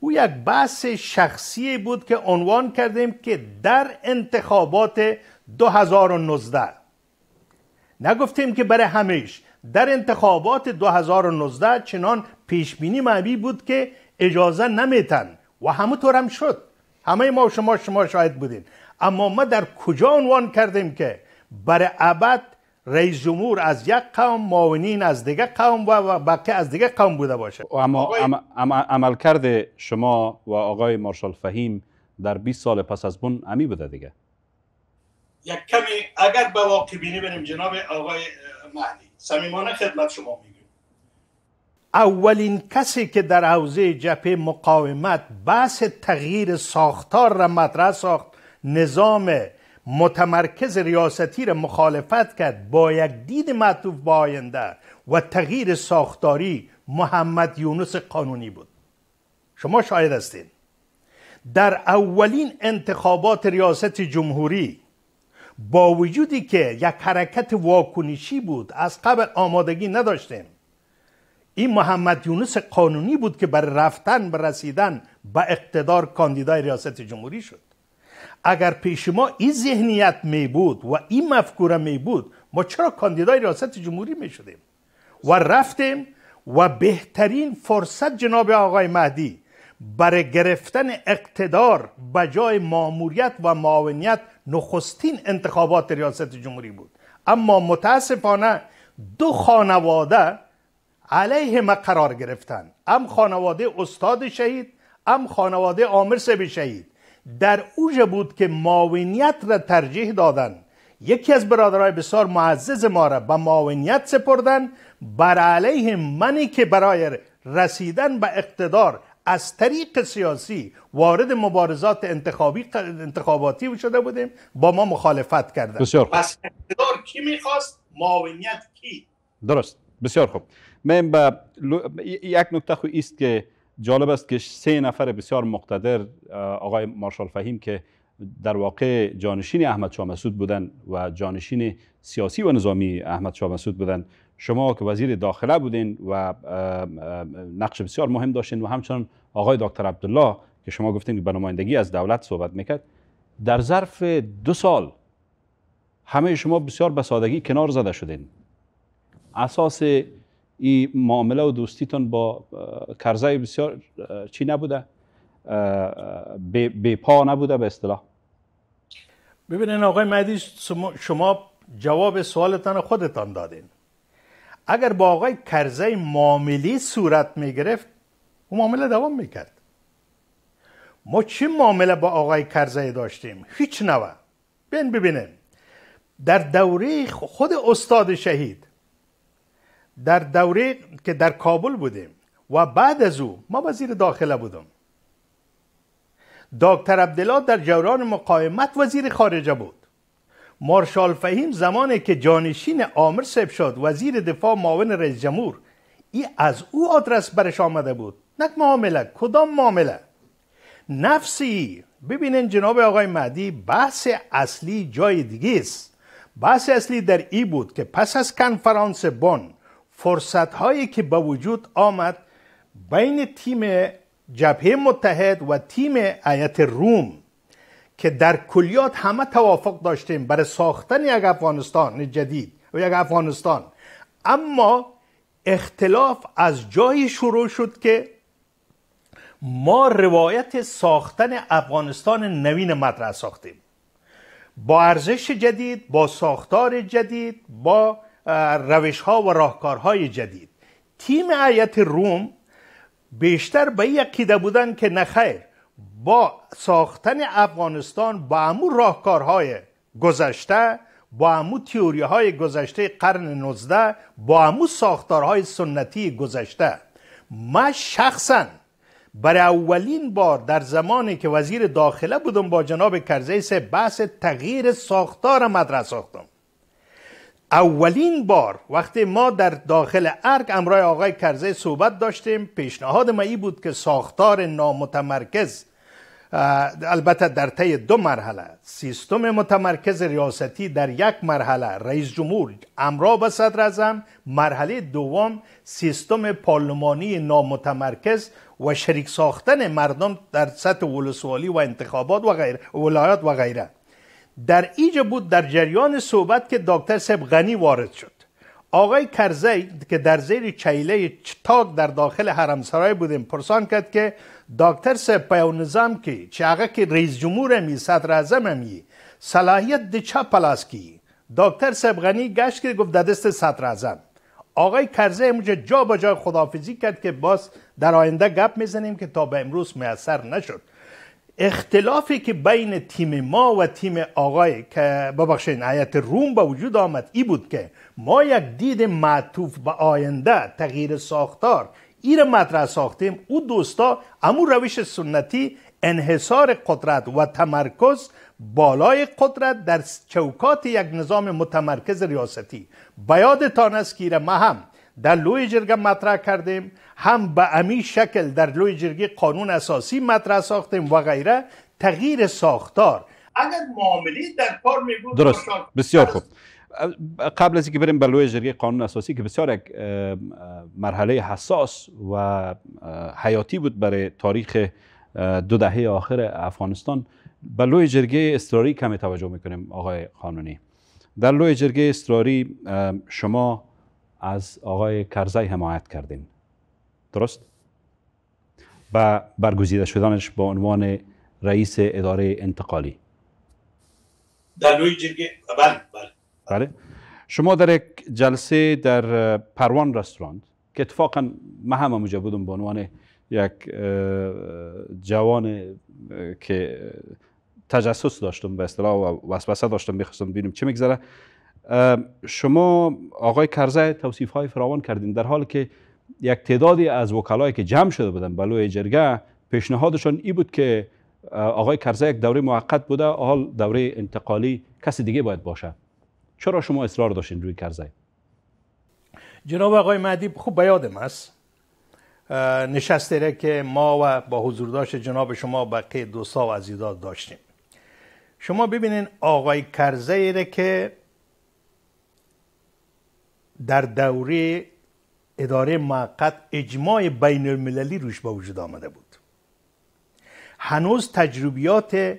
او یک بحث شخصی بود که عنوان کردیم که در انتخابات 2019 نگفتیم که برای همیش در انتخابات 2019 چنان پیش بینی بود که اجازه نمیتن و همونطور هم شد همه ما شما شما شاید بودین اما ما در کجا عنوان کردیم که بر ابد رئیس جمهور از یک قوم معاونین از دیگه قوم و بقیه از دیگه قوم بوده باشه اما کرده شما و آقای مارشال فهیم در 20 سال پس از بون امی بوده دیگه یک کمی اگر به واقع بینی بریم جناب آقای مهدی سمیمانه خدمت شما میگم اولین کسی که در حوزه جبهه مقاومت بحث تغییر ساختار را مطرح ساخت نظام متمرکز ریاستی را مخالفت کرد با یک دید معطوف به آینده و تغییر ساختاری محمد یونس قانونی بود شما شاید هستید در اولین انتخابات ریاست جمهوری با وجودی که یک حرکت واکنشی بود از قبل آمادگی نداشتیم این محمد یونس قانونی بود که برای رفتن و رسیدن به اقتدار کاندیدای ریاست جمهوری شد اگر پیش ما این ذهنیت می بود و این مفکوره می بود ما چرا کاندیدای ریاست جمهوری می شدیم و رفتیم و بهترین فرصت جناب آقای مهدی برای گرفتن اقتدار به جای ماموریت و معاونیت نخستین انتخابات ریاست جمهوری بود اما متاسفانه دو خانواده علیه ما قرار گرفتن ام خانواده استاد شهید ام خانواده آمر سبی شهید در اوج بود که معاونیت را ترجیح دادن یکی از برادرای بسیار معزز ما را به معاونیت سپردن بر علیه منی که برای رسیدن به اقتدار از طریق سیاسی وارد مبارزات انتخابی انتخاباتی شده بودیم با ما مخالفت کردن بسیار پس اقتدار کی میخواست معاونیت کی درست بسیار خوب من به یک نکته خو است که جالب است که سه نفر بسیار مقتدر آقای مارشال فهیم که در واقع جانشین احمد شاه مسعود بودن و جانشین سیاسی و نظامی احمد شاه مسعود بودن شما که وزیر داخله بودین و نقش بسیار مهم داشتین و همچنان آقای دکتر عبدالله که شما گفتین که به نمایندگی از دولت صحبت میکرد در ظرف دو سال همه شما بسیار به سادگی کنار زده شدین اساس این معامله و دوستیتون با کرزای بسیار چی نبوده بی پا نبوده به اصطلاح ببینین آقای مهدی شما جواب سوالتان خودتان دادین اگر با آقای کرزی معاملی صورت می گرفت او معامله دوام می کرد. ما چه معامله با آقای کرزی داشتیم هیچ نوه بین ببینین در دوره خود استاد شهید در دوره که در کابل بودیم و بعد از او ما وزیر داخله بودم دکتر عبدالله در جوران مقاومت وزیر خارجه بود مارشال فهیم زمانی که جانشین آمر سب شد وزیر دفاع معاون رئیس جمهور ای از او آدرس برش آمده بود نک معامله کدام معامله نفسی ببینین جناب آقای مهدی بحث اصلی جای دیگه است بحث اصلی در ای بود که پس از کنفرانس بان فرصت هایی که با وجود آمد بین تیم جبهه متحد و تیم ایت روم که در کلیات همه توافق داشتیم برای ساختن یک افغانستان جدید و یک افغانستان اما اختلاف از جایی شروع شد که ما روایت ساختن افغانستان نوین مطرح ساختیم با ارزش جدید با ساختار جدید با روش ها و راهکارهای جدید تیم آیت روم بیشتر به این بودن که نخیر با ساختن افغانستان با امو راهکارهای گذشته با امو تیوری های گذشته قرن 19 با امو ساختارهای سنتی گذشته ما شخصا برای اولین بار در زمانی که وزیر داخله بودم با جناب کرزی بحث تغییر ساختار مدرسه ساختم اولین بار وقتی ما در داخل ارگ امرای آقای کرزه صحبت داشتیم پیشنهاد ما ای بود که ساختار نامتمرکز البته در طی دو مرحله سیستم متمرکز ریاستی در یک مرحله رئیس جمهور امرا به صدر ازم مرحله دوم سیستم پارلمانی نامتمرکز و شریک ساختن مردم در سطح ولسوالی و انتخابات و غیر ولایات و غیره در ایج بود در جریان صحبت که دکتر سب غنی وارد شد آقای کرزی که در زیر چیله چتاک در داخل حرمسرای بودیم پرسان کرد که دکتر صاحب پیو نظام که چه که رئیس جمهور امی صدر اعظم می صلاحیت دی چه پلاس کی دکتر سب غنی گشت که گفت دست صدر اعظم آقای کرزی اونجا جا با جا خدافیزی کرد که باز در آینده گپ میزنیم که تا به امروز میسر نشد اختلافی که بین تیم ما و تیم آقای که ببخشید آیت روم به وجود آمد ای بود که ما یک دید معطوف به آینده تغییر ساختار ایر مطرح ساختیم او دوستا امو روش سنتی انحصار قدرت و تمرکز بالای قدرت در چوکات یک نظام متمرکز ریاستی بیادتان یادتان است که ما هم در لوی جرگه مطرح کردیم هم به امی شکل در لوی جرگی قانون اساسی مطرح ساختیم و غیره تغییر ساختار اگر معاملی در کار بود... درست بسیار خوب قبل از اینکه بریم به لوی جرگه قانون اساسی که بسیار یک مرحله حساس و حیاتی بود برای تاریخ دو دهه آخر افغانستان به لوی جرگه استراری کمی توجه میکنیم آقای قانونی در لوی جرگه استراری شما از آقای کرزی حمایت کردین درست؟ و برگزیده شدنش به عنوان رئیس اداره انتقالی در نوعی جرگه بله،, بله بله شما در یک جلسه در پروان رستوران که اتفاقا ما هم اونجا بودم به عنوان یک جوان که تجسس داشتم به اصطلاح و وسوسه داشتم میخواستم ببینم چه میگذره شما آقای کرزه توصیف های فراوان کردین در حالی که یک تعدادی از وکلایی که جمع شده بودن بلوی جرگه پیشنهادشون ای بود که آقای کرزه یک دوره موقت بوده حال دوره انتقالی کسی دیگه باید باشه چرا شما اصرار داشتین روی کرزه جناب آقای مهدی خوب به یادم است نشسته که ما و با حضور داشت جناب شما بقیه دوستا و عزیزات داشتیم شما ببینین آقای کرزه که در دوره اداره موقت اجماع بین المللی روش به وجود آمده بود هنوز تجربیات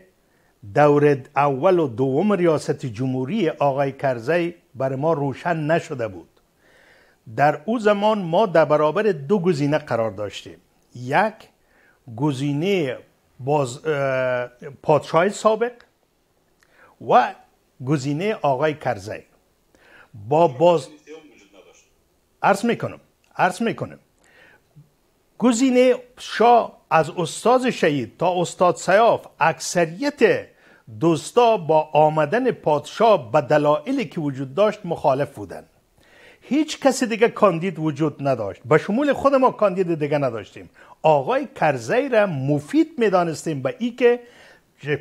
دور اول و دوم ریاست جمهوری آقای کرزی بر ما روشن نشده بود در او زمان ما در برابر دو گزینه قرار داشتیم یک گزینه باز پادشاه سابق و گزینه آقای کرزی با باز عرض میکنم عرض میکنه گزینه شاه از استاد شهید تا استاد سیاف اکثریت دوستا با آمدن پادشاه به دلایلی که وجود داشت مخالف بودند هیچ کسی دیگه کاندید وجود نداشت به شمول خود ما کاندید دیگه نداشتیم آقای کرزی را مفید میدانستیم به ای که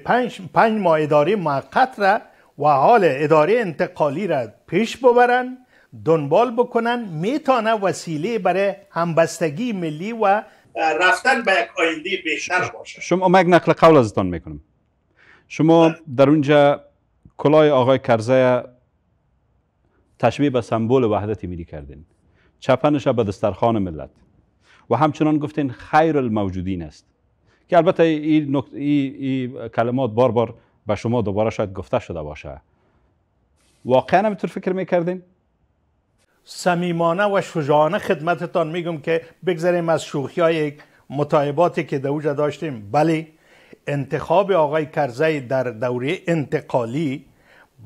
پنج, پنج ماه اداره موقت را و حال اداره انتقالی را پیش ببرن دنبال بکنن میتانه وسیله برای همبستگی ملی و رفتن به یک آینده بیشتر باشه شما من نقل قول ازتان میکنم شما در اونجا کلاه آقای کرزه تشبیه به سمبول وحدت ملی کردین چپنش به دسترخان ملت و همچنان گفتین خیر الموجودین است که البته این ای کلمات بار بار به شما دوباره شاید گفته شده باشه واقعا همینطور فکر میکردین سمیمانه و شجاعانه خدمتتان میگم که بگذاریم از شوخی های متایباتی که در داشتیم بله انتخاب آقای کرزی در دوره انتقالی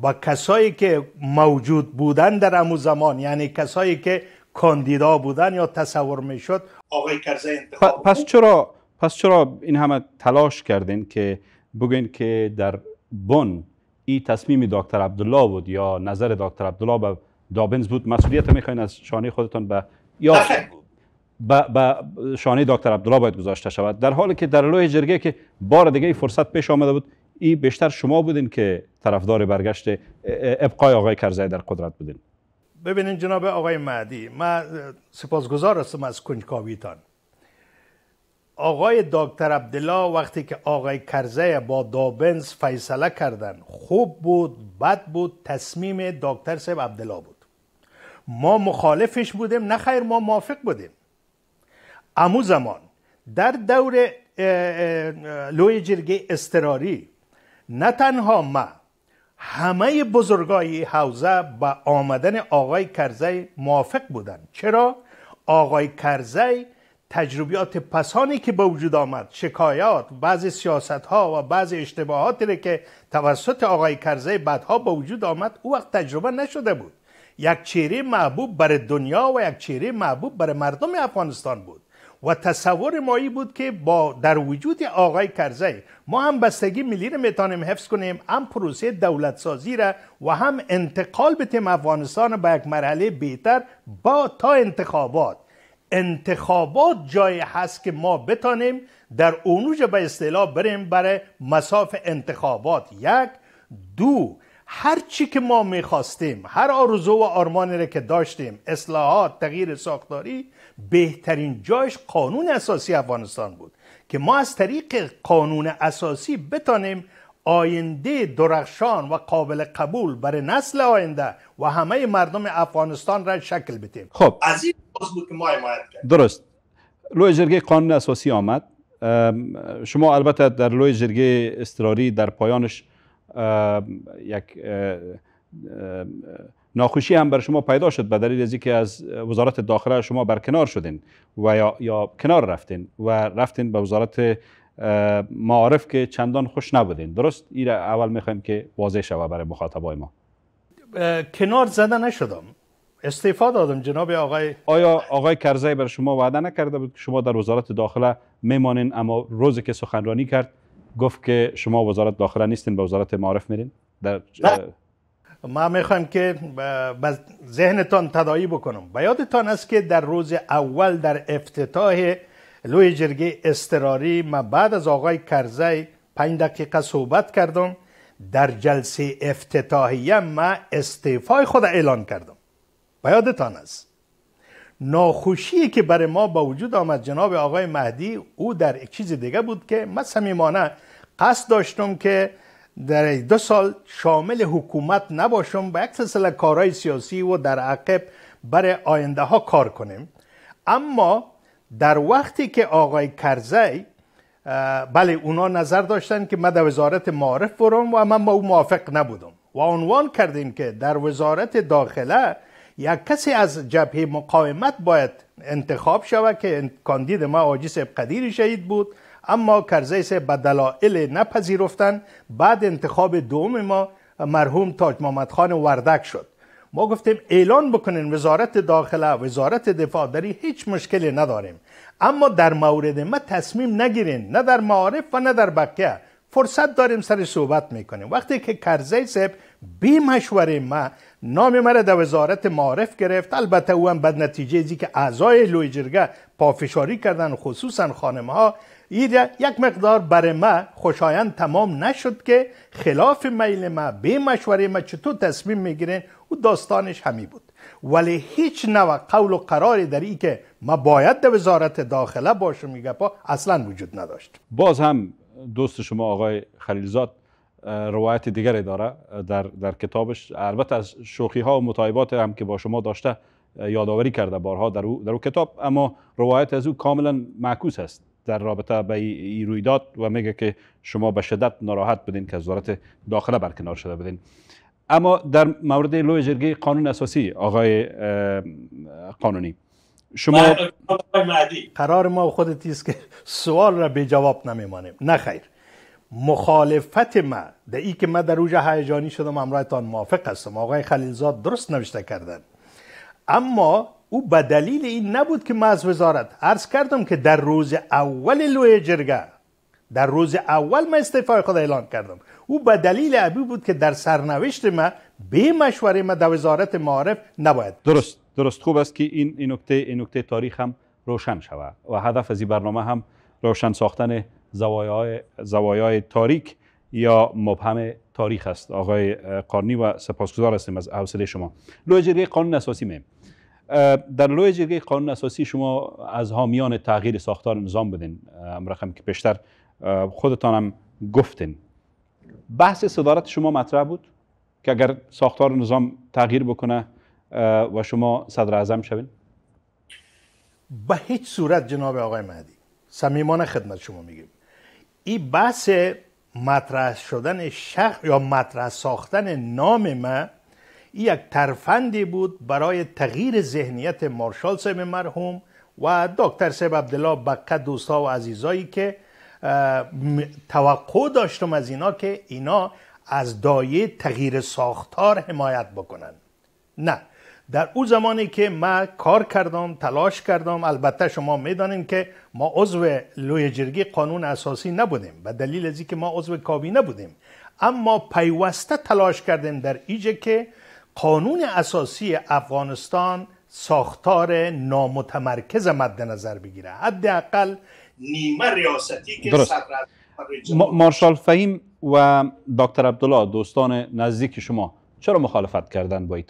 با کسایی که موجود بودن در امو زمان یعنی کسایی که کاندیدا بودن یا تصور میشد آقای کرزی انتخاب پس چرا پس چرا این همه تلاش کردین که بگین که در بن این تصمیم دکتر عبدالله بود یا نظر دکتر عبدالله به دابنز بود مسئولیت میخواین از شانه خودتان به یا به شانه دکتر عبدالله باید گذاشته شود در حالی که در لوح جرگه که بار دیگه فرصت پیش آمده بود این بیشتر شما بودین که طرفدار برگشت ابقای آقای کرزی در قدرت بودین ببینین جناب آقای مهدی من سپاسگزار هستم از کنجکاویتان آقای دکتر عبدالله وقتی که آقای کرزی با دابنز فیصله کردن خوب بود بد بود تصمیم دکتر صاحب عبدالله بود ما مخالفش بودیم نه خیر ما موافق بودیم امو زمان در دور لوی جرگه استراری نه تنها ما همه بزرگای حوزه با آمدن آقای کرزی موافق بودند چرا آقای کرزی تجربیات پسانی که به وجود آمد شکایات بعضی سیاست ها و بعضی اشتباهاتی که توسط آقای کرزی بعدها به وجود آمد او وقت تجربه نشده بود یک چهره محبوب بر دنیا و یک چهره محبوب بر مردم افغانستان بود و تصور مایی بود که با در وجود آقای کرزی ما هم بستگی ملی رو میتانیم حفظ کنیم هم پروسه دولت سازی را و هم انتقال به تیم افغانستان به یک مرحله بهتر با تا انتخابات انتخابات جای هست که ما بتانیم در اونوج به اصطلاح بریم برای مساف انتخابات یک دو هر چی که ما میخواستیم هر آرزو و آرمانی را که داشتیم اصلاحات تغییر ساختاری بهترین جایش قانون اساسی افغانستان بود که ما از طریق قانون اساسی بتانیم آینده درخشان و قابل قبول برای نسل آینده و همه مردم افغانستان را شکل بدیم خب از این که ما حمایت درست لوی جرگه قانون اساسی آمد شما البته در لوی جرگه استراری در پایانش یک ناخوشی هم بر شما پیدا شد به دلیل از که از وزارت داخله شما برکنار شدین و یا, یا کنار رفتین و رفتین به وزارت معارف که چندان خوش نبودین درست این اول میخوایم که واضح شود برای مخاطبای ما کنار زده نشدم استفاده دادم جناب آقای آیا آقای کرزی بر شما وعده نکرده بود که شما در وزارت داخله میمانین اما روزی که سخنرانی کرد گفت که شما وزارت داخله نیستین به وزارت معارف میرین در ما میخوایم که به ذهنتان تدایی بکنم به یادتان است که در روز اول در افتتاح لوی جرگه استراری ما بعد از آقای کرزی پنج دقیقه صحبت کردم در جلسه افتتاحیه ما استعفای خود اعلان کردم به یادتان است ناخوشی که بر ما با وجود آمد جناب آقای مهدی او در یک چیز دیگه بود که من صمیمانه قصد داشتم که در دو سال شامل حکومت نباشم با یک سلسله کارهای سیاسی و در عقب برای آینده ها کار کنیم اما در وقتی که آقای کرزی بله اونا نظر داشتن که من در وزارت معارف برم و من با او موافق نبودم و عنوان کردیم که در وزارت داخله یک کسی از جبهه مقاومت باید انتخاب شود که کاندید ما آجی صاحب قدیری شهید بود اما کرزی صاحب به دلایل نپذیرفتن بعد انتخاب دوم ما مرحوم تاج محمد خان وردک شد ما گفتیم اعلان بکنین وزارت داخله وزارت دفاع داری هیچ مشکلی نداریم اما در مورد ما تصمیم نگیرین نه در معارف و نه در بقیه فرصت داریم سر صحبت میکنیم وقتی که کرزی سب بی مشوره ما نام مرا در وزارت معارف گرفت البته او هم بد نتیجه ازی که اعضای لوی جرگه پافشاری کردن خصوصا خانمه ها یک مقدار بر ما خوشایند تمام نشد که خلاف میل ما به مشوره ما چطور تصمیم میگیرین او داستانش همی بود ولی هیچ نوع قول و قراری در ای که ما باید در وزارت داخله باشم میگه پا اصلا وجود نداشت باز هم دوست شما آقای خلیلزاد روایت دیگری داره در, در کتابش البته از شوخی ها و مطایبات هم که با شما داشته یادآوری کرده بارها در او, کتاب اما روایت از او کاملا معکوس است در رابطه به این رویداد و میگه که شما به شدت ناراحت بودین که وزارت داخله برکنار شده بودین اما در مورد لوی جرگی قانون اساسی آقای قانونی شما قرار ما خودتی که سوال را به جواب نمیمانیم نه خیر مخالفت ما در ای که من در روژه هیجانی شدم همراهتان موافق هستم آقای خلیلزاد درست نوشته کردن اما او به دلیل این نبود که من از وزارت عرض کردم که در روز اول لوی جرگه در روز اول من استعفای خود اعلان کردم او به دلیل ابی بود که در سرنوشت ما به مشوره ما در وزارت معارف نباید درست درست خوب است که این این نکته این نکته تاریخ هم روشن شود و هدف از این برنامه هم روشن ساختن زوایای, های تاریک یا مبهم تاریخ است آقای قارنی و سپاسگزار هستیم از حوصله شما لوی جرگه قانون اساسی میم در لوی جرگه قانون اساسی شما از حامیان تغییر ساختار نظام بدین رقم که بیشتر هم گفتین بحث صدارت شما مطرح بود که اگر ساختار نظام تغییر بکنه و شما صدر اعظم شوین به هیچ صورت جناب آقای مهدی صمیمانه خدمت شما میگیم این بحث مطرح شدن شخ یا مطرح ساختن نام من این یک ترفندی بود برای تغییر ذهنیت مارشال صاحب مرحوم و دکتر صاحب عبدالله بقه دوستا و عزیزایی که توقع داشتم از اینا که اینا از دایه تغییر ساختار حمایت بکنن نه در او زمانی که ما کار کردم تلاش کردم البته شما میدانیم که ما عضو لویجرگی قانون اساسی نبودیم به دلیل از که ما عضو کابی نبودیم اما پیوسته تلاش کردیم در ایجه که قانون اساسی افغانستان ساختار نامتمرکز مد نظر بگیره حداقل نیمه ریاستی که درست. مارشال فهیم و دکتر عبدالله دوستان نزدیک شما چرا مخالفت کردن با این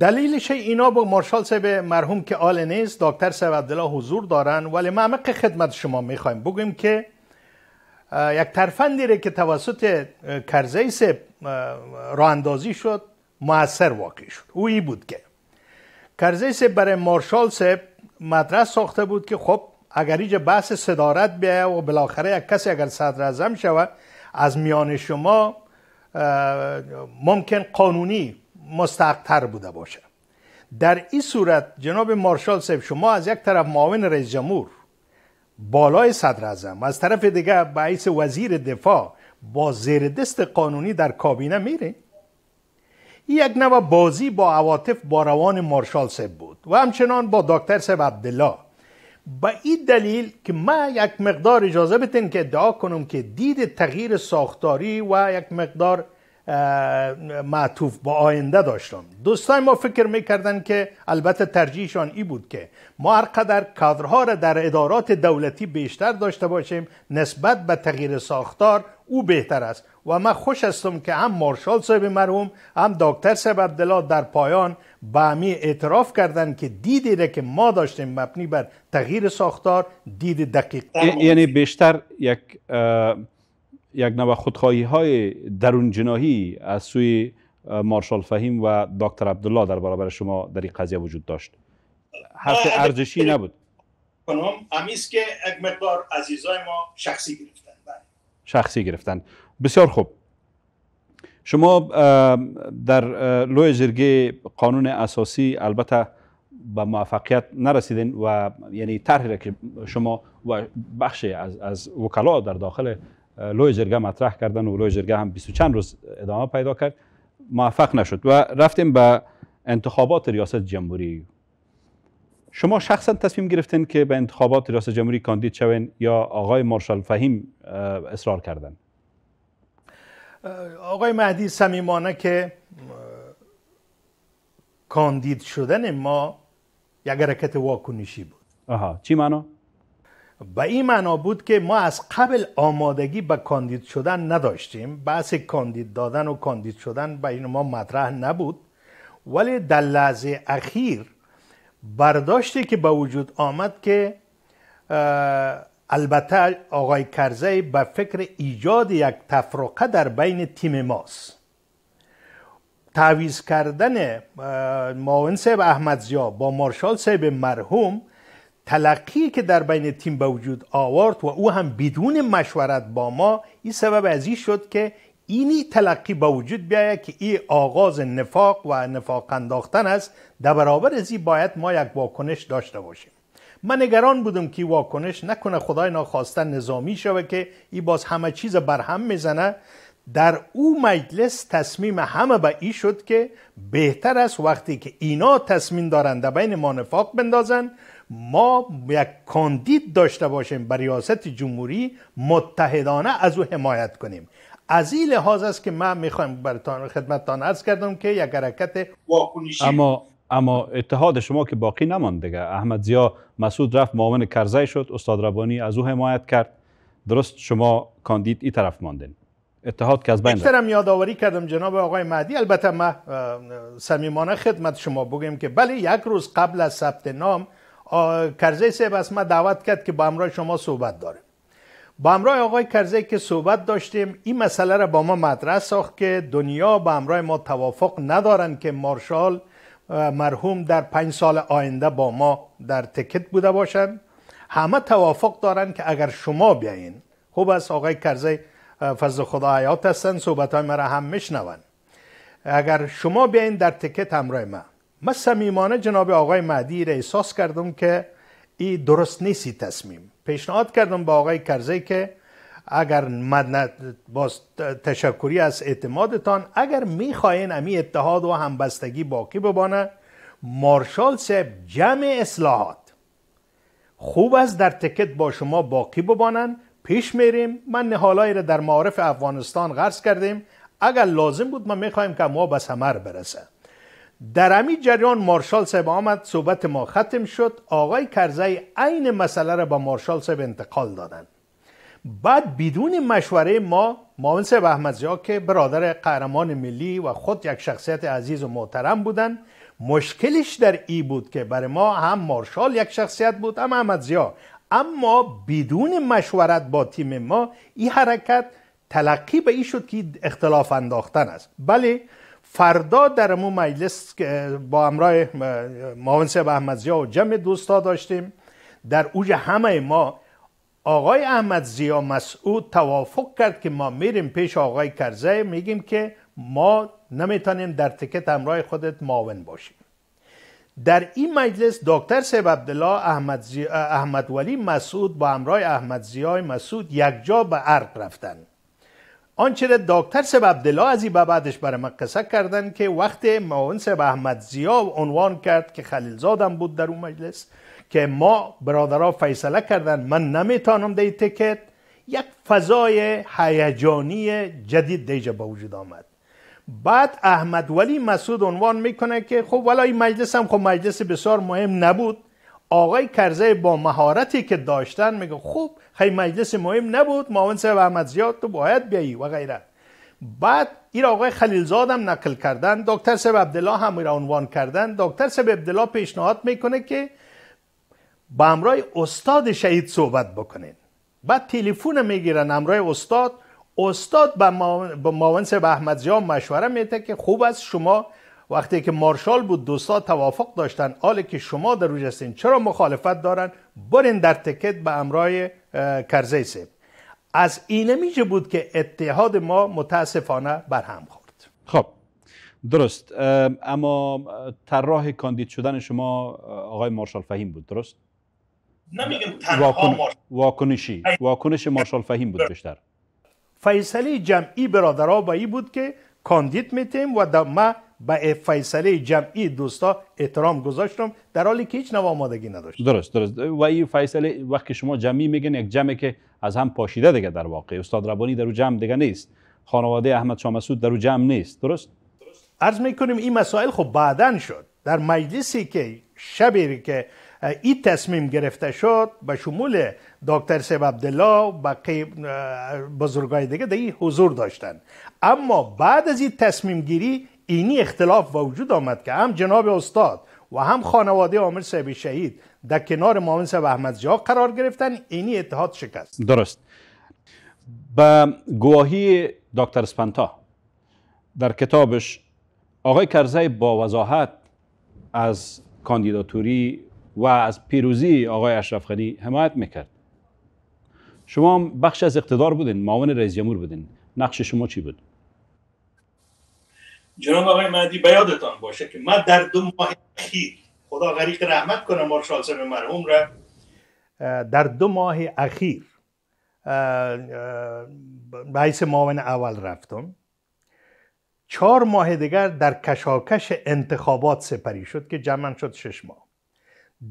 دلیلش اینا با مارشال صاحب مرحوم که آل نیست دکتر صاحب عبدالله حضور دارن ولی ما عمق خدمت شما میخوایم بگویم که یک ترفندی رو که توسط کرزی صاحب راه اندازی شد موثر واقع شد او ای بود که کرزی صاحب برای مارشال صاحب مدرس ساخته بود که خب اگر اینجا بحث صدارت بیاید و بالاخره یک کسی اگر صدر ازم شود از میان شما ممکن قانونی مستقتر بوده باشه در این صورت جناب مارشال صاحب شما از یک طرف معاون رئیس جمهور بالای صدر و از طرف دیگه به وزیر دفاع با زیر دست قانونی در کابینه میره این یک نوع بازی با عواطف با روان مارشال صاحب بود و همچنان با دکتر صاحب عبدالله با این دلیل که ما یک مقدار اجازه بتین که ادعا کنم که دید تغییر ساختاری و یک مقدار معطوف با آینده داشتم دوستای ما فکر میکردن که البته ترجیحشان ای بود که ما هر قدر کادرها را در ادارات دولتی بیشتر داشته باشیم نسبت به تغییر ساختار او بهتر است و من خوش هستم که هم مارشال صاحب مرحوم هم دکتر صاحب عبدالله در پایان به می اعتراف کردن که دیدی را که ما داشتیم مبنی بر تغییر ساختار دید دقیق یعنی بیشتر یک یک نوع خودخواهی های درون جناهی از سوی مارشال فهیم و دکتر عبدالله در برابر شما در این قضیه وجود داشت حرف ارزشی نبود کنم امیس که یک مقدار عزیزای ما شخصی گرفتن بله. شخصی گرفتن بسیار خوب شما در لوی جرگه قانون اساسی البته به موفقیت نرسیدین و یعنی طرحی را که شما و بخشی از, از وکلا در داخل لوی جرگه مطرح کردن و لوی جرگه هم 20 چند روز ادامه پیدا کرد موفق نشد و رفتیم به انتخابات ریاست جمهوری شما شخصا تصمیم گرفتین که به انتخابات ریاست جمهوری کاندید شوین یا آقای مارشال فهیم اصرار کردن آقای مهدی صمیمانه که کاندید شدن ما یک حرکت واکنشی بود آها چی معنا به این معنا بود که ما از قبل آمادگی به کاندید شدن نداشتیم بحث کاندید دادن و کاندید شدن بین ما مطرح نبود ولی در لحظه اخیر برداشتی که به وجود آمد که البته آقای کرزی به فکر ایجاد یک تفرقه در بین تیم ماست تعویز کردن معاون صاحب احمد زیا با مارشال صاحب مرحوم تلقی که در بین تیم به وجود آورد و او هم بدون مشورت با ما این سبب از این شد که اینی تلقی به وجود بیاید که این آغاز نفاق و نفاق انداختن است در برابر از باید ما یک واکنش داشته باشیم من نگران بودم که واکنش نکنه خدای ناخواسته نظامی شوه که این باز همه چیز برهم میزنه در او مجلس تصمیم همه به ای شد که بهتر است وقتی که اینا تصمیم دارند در بین ما نفاق بندازن ما یک کاندید داشته باشیم به ریاست جمهوری متحدانه از او حمایت کنیم از این لحاظ است که من میخوایم برتان خدمتتان عرض کردم که یک حرکت واکنشی اما اما اتحاد شما که باقی نماند دیگه احمد زیا مسعود رفت معاون کرزی شد استاد ربانی از او حمایت کرد درست شما کاندید این طرف ماندین اتحاد که از بین بیشترم یادآوری کردم جناب آقای مهدی البته ما صمیمانه خدمت شما بگیم که بله یک روز قبل از ثبت نام کرزی صاحب از ما دعوت کرد که با همراه شما صحبت داره با همراه آقای کرزی که صحبت داشتیم این مسئله را با ما مطرح ساخت که دنیا با همراه ما توافق ندارند که مارشال مرحوم در پنج سال آینده با ما در تکت بوده باشند همه توافق دارند که اگر شما بیاین خوب است آقای کرزی فضل خدا حیات هستن صحبت های را هم میشنون اگر شما بیاین در تکت همراه ما من سمیمانه جناب آقای مهدی را احساس کردم که این درست نیستی تصمیم پیشنهاد کردم به آقای کرزی که اگر من باز تشکری از اعتمادتان اگر میخواین امی اتحاد و همبستگی باقی ببانه مارشال سب جمع اصلاحات خوب است در تکت با شما باقی ببانن پیش میریم من نهالای را در معارف افغانستان غرض کردیم اگر لازم بود ما میخواهیم که ما به ثمر برسه در امی جریان مارشال صاحب آمد صحبت ما ختم شد آقای کرزی عین مسئله را با مارشال صاحب انتقال دادن بعد بدون مشوره ما معاون صاحب زیا که برادر قهرمان ملی و خود یک شخصیت عزیز و محترم بودن مشکلش در ای بود که برای ما هم مارشال یک شخصیت بود هم احمدزیا اما بدون مشورت با تیم ما این حرکت تلقی به این شد که اختلاف انداختن است بله فردا در امو مجلس با امرای معاون صاحب احمد و جمع دوستا داشتیم در اوج همه ما آقای احمد زیا مسعود توافق کرد که ما میریم پیش آقای کرزه میگیم که ما نمیتونیم در تکت امرای خودت معاون باشیم در این مجلس دکتر سیب عبدالله احمد, احمد ولی مسعود با امرای احمد زیای مسعود یکجا به عرق رفتند آنچه را دکتر سب عبدالله از این بعدش بر مقصه کردن که وقت معاون سب احمد زیا عنوان کرد که زادم بود در اون مجلس که ما برادرها فیصله کردن من نمیتانم دی تکت یک فضای هیجانی جدید دیجا با وجود آمد بعد احمد ولی مسعود عنوان میکنه که خب ولای مجلس هم خب مجلس بسیار مهم نبود آقای کرزه با مهارتی که داشتن میگه خب خیلی مجلس مهم نبود معاون صاحب احمد زیاد تو باید بیایی و غیره بعد این آقای خلیلزاد هم نقل کردن دکتر سب عبدالله هم را عنوان کردن دکتر سب عبدالله پیشنهاد میکنه که با همراه استاد شهید صحبت بکنین بعد تلفن میگیرن امرای استاد استاد با معاون سب زیاد مشوره میده که خوب است شما وقتی که مارشال بود دوستا توافق داشتن حالی که شما در چرا مخالفت دارن برین در تکت به امرای کرزی سیب از اینه بود که اتحاد ما متاسفانه برهم خورد خب درست اما طراح کاندید شدن شما آقای مارشال فهیم بود درست نمیگم واکن... مارشال. واکنشی واکنش مارشال فهیم بود بیشتر فیصله جمعی برادرها با این بود که کاندید میتیم و ما به فیصله جمعی دوستا احترام گذاشتم در حالی که هیچ آمادگی نداشت درست درست و این فیصله وقتی شما جمعی میگن یک جمعی که از هم پاشیده دیگه در واقع استاد ربانی در او جمع دیگه نیست خانواده احمد شاه در او جمع نیست درست عرض میکنیم این مسائل خب بعدن شد در مجلسی که شبی که این تصمیم گرفته شد به شمول دکتر سیب عبدالله بقیه بزرگای دیگه در حضور داشتن اما بعد از این تصمیم گیری اینی اختلاف با وجود آمد که هم جناب استاد و هم خانواده عامر صاحب شهید در کنار معاون صاحب جا قرار گرفتن اینی اتحاد شکست درست به گواهی دکتر اسپنتا در کتابش آقای کرزی با وضاحت از کاندیداتوری و از پیروزی آقای اشرف غنی حمایت میکرد شما بخش از اقتدار بودین معاون رئیس جمهور بودین نقش شما چی بود جناب آقای مهدی بیادتان باشه که من در دو ماه اخیر خدا غریق رحمت کنه مارشال آزم مرحوم را در دو ماه اخیر به ماه معاون اول رفتم چهار ماه دیگر در کشاکش انتخابات سپری شد که جمعا شد شش ماه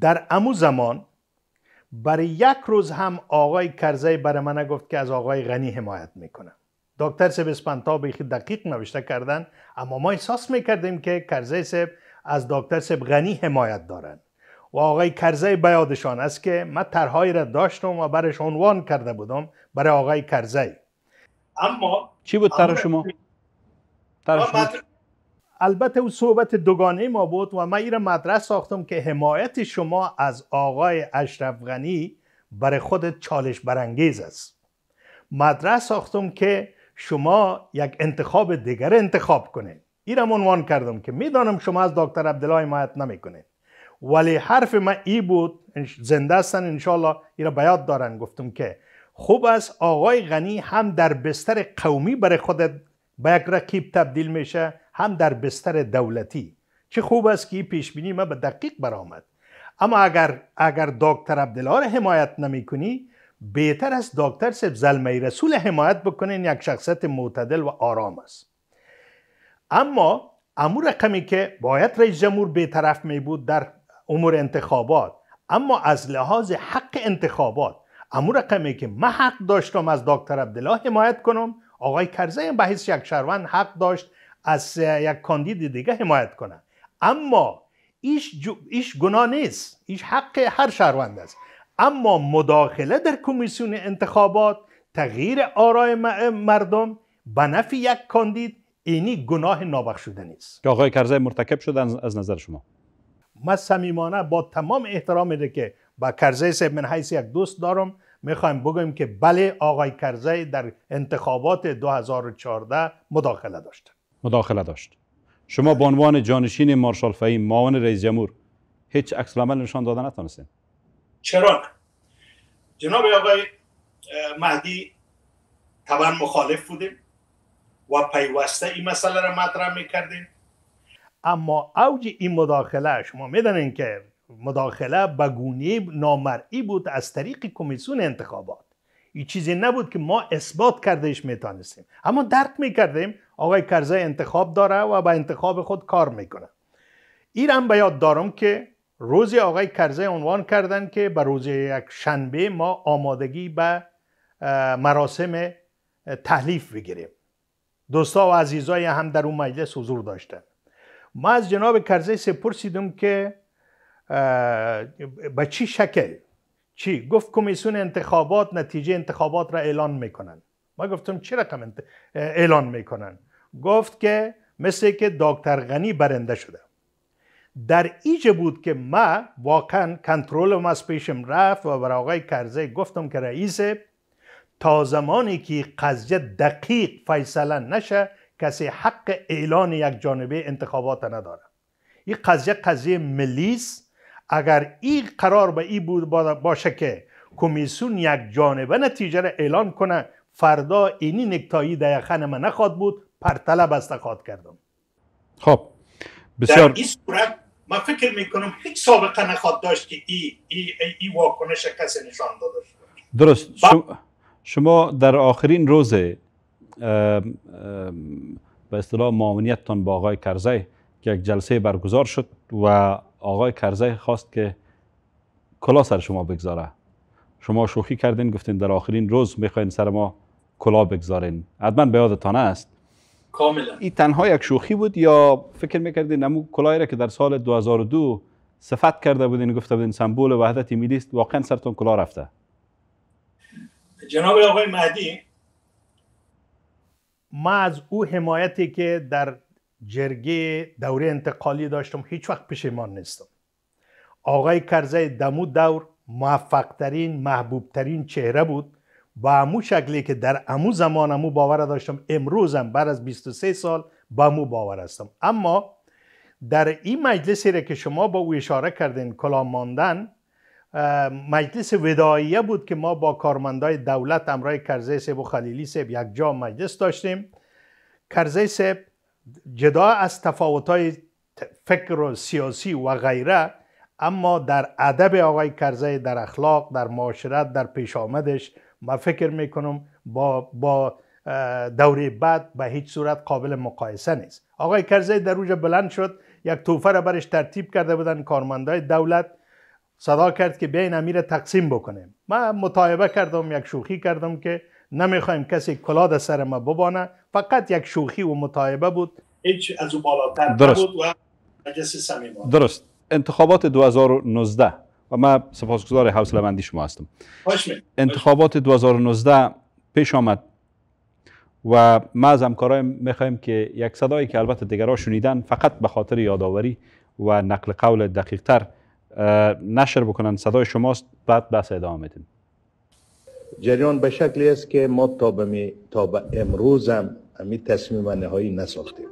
در امو زمان برای یک روز هم آقای کرزی بر من گفت که از آقای غنی حمایت میکنم دکتر سبسپنتا به دقیق نوشته کردن اما ما احساس میکردیم که کرزی سب از دکتر سب غنی حمایت دارند و آقای کرزی یادشان است که من طرحهایی را داشتم و برش عنوان کرده بودم برای آقای کرزی اما چی بود طرح شما؟ البته او صحبت دوگانه ما بود و من این را ساختم که حمایت شما از آقای اشرف غنی برای خودت چالش برانگیز است مدرس ساختم که شما یک انتخاب دیگر انتخاب کنید اینم عنوان کردم که میدانم شما از دکتر عبدالله حمایت نمیکنید ولی حرف من ای بود زنده هستن انشالله این را بیاد دارن گفتم که خوب است آقای غنی هم در بستر قومی برای خود به یک رقیب تبدیل میشه هم در بستر دولتی چه خوب است که این پیش بینی من به دقیق برآمد اما اگر اگر دکتر عبدالله حمایت نمیکنی بهتر است دکتر سب زلمه رسول حمایت بکنین یک شخصیت معتدل و آرام است اما امور رقمی که باید رئیس جمهور بیترف می بود در امور انتخابات اما از لحاظ حق انتخابات امور رقمی که من حق داشتم از دکتر عبدالله حمایت کنم آقای کرزی هم به حیث یک شهروند حق داشت از یک کاندید دیگه حمایت کنه اما ایش, ایش گناه نیست ایش حق هر شهروند است اما مداخله در کمیسیون انتخابات تغییر آرای مردم به نفع یک کاندید اینی گناه نابخشوده نیست که آقای کرزی مرتکب شده از نظر شما من صمیمانه با تمام احترام ده که با کرزی صاحب من حیث یک دوست دارم میخوایم بگویم که بله آقای کرزی در انتخابات 2014 مداخله داشت مداخله داشت شما به عنوان جانشین مارشال فهیم معاون رئیس جمهور هیچ عکس نشان داده نتونستید چرا جناب آقای مهدی طبعا مخالف بودیم و پیوسته این مسئله را مطرح میکردیم اما اوج این مداخله شما میدانین که مداخله به گونه نامرئی بود از طریق کمیسیون انتخابات این چیزی نبود که ما اثبات کردهش میتانستیم اما درک میکردیم آقای کرزای انتخاب داره و به انتخاب خود کار میکنه ایران هم به یاد دارم که روزی آقای کرزه عنوان کردن که به روز یک شنبه ما آمادگی به مراسم تحلیف بگیریم دوستا و عزیزای هم در اون مجلس حضور داشتن ما از جناب کرزه سپرسیدم که به چی شکل چی گفت کمیسیون انتخابات نتیجه انتخابات را اعلان میکنن ما گفتم چه رقم اعلان میکنن گفت که مثل که دکتر غنی برنده شده در ایجه بود که ما واقعا ما از پیشم رفت و بر آقای کرزی گفتم که رئیس تا زمانی که قضیه دقیق فیصله نشه کسی حق اعلان یک جانبه انتخابات نداره این قضیه قضیه ملیس اگر این قرار به این بود باشه که کمیسیون یک جانبه نتیجه را اعلان کنه فردا اینی نکتایی دیخن من نخواد بود پرتله بسته خواد کردم خب بسیار در این صورت من فکر میکنم هیچ سابقه نخواد داشت که این ای ای ای واکنش کسی نشان داده درست شما در آخرین روز به اصطلاح معاونیتتان با آقای کرزی که یک جلسه برگزار شد و آقای کرزی خواست که کلا سر شما بگذاره شما شوخی کردین گفتین در آخرین روز میخواین سر ما کلا بگذارین حتما به یادتان است کاملا این تنها یک شوخی بود یا فکر میکردین نمو کلاهی را که در سال 2002 صفت کرده بودین گفته بودین سمبول وحدتی میلیست است واقعا سرتون کلاه رفته جناب آقای مهدی ما از او حمایتی که در جرگه دوره انتقالی داشتم هیچ وقت پشیمان نیستم آقای کرزه دمو دور موفقترین محبوبترین چهره بود با امو شکلی که در امو زمان امو باور داشتم امروزم بعد از 23 سال با امو باور هستم اما در این مجلسی را که شما با او اشاره کردین کلام ماندن مجلس وداییه بود که ما با کارمندای دولت امرای کرزی سیب و خلیلی سیب یک جا مجلس داشتیم کرزی سیب جدا از تفاوت‌های فکر و سیاسی و غیره اما در ادب آقای کرزی در اخلاق در معاشرت در پیش آمدش ما فکر میکنم با, با دوره بعد به هیچ صورت قابل مقایسه نیست آقای کرزی در روز بلند شد یک توفه را برش ترتیب کرده بودن کارمندای دولت صدا کرد که بیاین امیر تقسیم بکنیم من مطایبه کردم یک شوخی کردم که نمیخوایم کسی کلاد سر ما ببانه فقط یک شوخی و مطایبه بود هیچ از بالاتر درست. و درست انتخابات 2019 و من سپاسگزار مندی شما هستم انتخابات 2019 پیش آمد و ما از همکارای میخوایم که یک صدایی که البته دیگرها شنیدن فقط به خاطر یادآوری و نقل قول دقیق تر نشر بکنن صدای شماست بعد بحث ادامه میدیم جریان به شکلی است که ما تا به امروز هم امی تصمیم نهایی نساختیم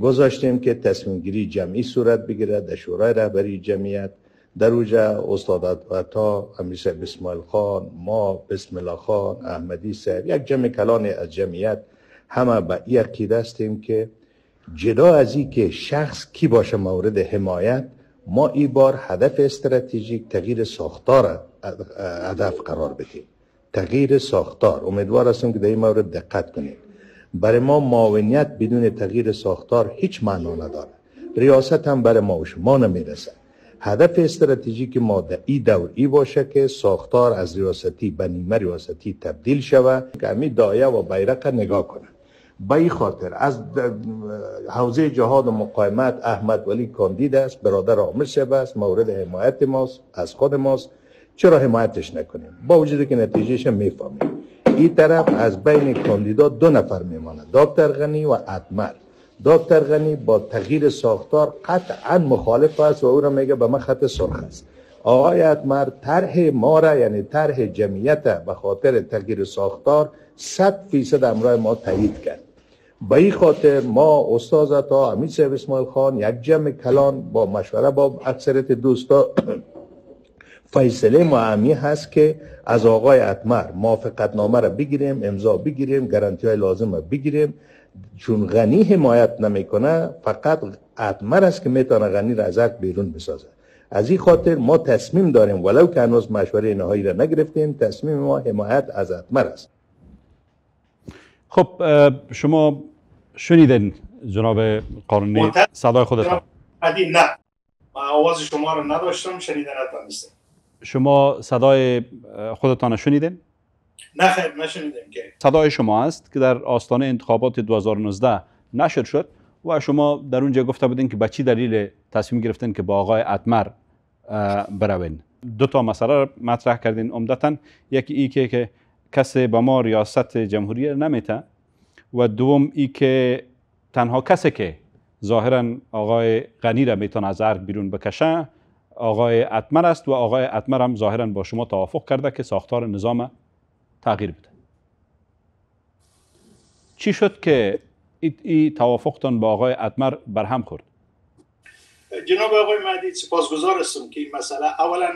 گذاشتیم که تصمیم گیری جمعی صورت بگیرد در شورای رهبری جمعیت در اوجه استاد تا همیشه بسمال خان ما بسم الله خان احمدی سر یک جمع کلان از جمعیت همه با این دستیم که جدا از که شخص کی باشه مورد حمایت ما ای بار هدف استراتژیک تغییر ساختار هدف قرار بدیم تغییر ساختار امیدوار هستم که در این مورد دقت کنید برای ما معاونیت بدون تغییر ساختار هیچ معنا نداره ریاست هم برای ما و شما هدف استراتژیک ما در ای دور ای باشه که ساختار از ریاستی به نیمه ریاستی تبدیل شوه که دایا دایه و بیرق نگاه کنه به این خاطر از حوزه جهاد و مقاومت احمد ولی کاندید است برادر عامر شب است مورد حمایت ماست از خود ماست چرا حمایتش نکنیم با وجود که نتیجهش میفهمیم این طرف از بین کاندیدا دو نفر میماند دکتر غنی و اتمر دکتر غنی با تغییر ساختار قطعا مخالف است و او را میگه به من خط سرخ است آقای اتمر طرح ما را یعنی طرح جمعیت به خاطر تغییر ساختار 100 فیصد امرای ما تایید کرد به این خاطر ما استاد تا امید صاحب اسماعیل خان یک جمع کلان با مشوره با اکثریت دوستا فیصله معامی هست که از آقای اتمر موافقت نامه را بگیریم امضا بگیریم گارانتی های لازم را بگیریم چون غنی حمایت نمیکنه فقط اتمر است که میتونه غنی را از بیرون بسازه از این خاطر ما تصمیم داریم ولو که هنوز مشوره نهایی را نگرفتیم تصمیم ما حمایت از اتمر است خب شما شنیدن جناب قانونی صدای خودتان نه آواز شما رو نداشتم شنیدن نیست شما صدای خودتان شنیدن صدای شما است که در آستانه انتخابات 2019 نشر شد و شما در اونجا گفته بودین که به چی دلیل تصمیم گرفتین که با آقای اتمر بروین دو تا مسئله را مطرح کردین عمدتا یکی ای که, که کسی به ما ریاست جمهوری نمیته و دوم ای که تنها کسی که ظاهرا آقای غنی را میتونه از بیرون بکشه آقای اتمر است و آقای اتمر هم ظاهرا با شما توافق کرده که ساختار نظام تغییر بده چی شد که این توافقتان با آقای اتمر برهم خورد جناب آقای مهدی سپاسگزار هستم که این مسئله اولا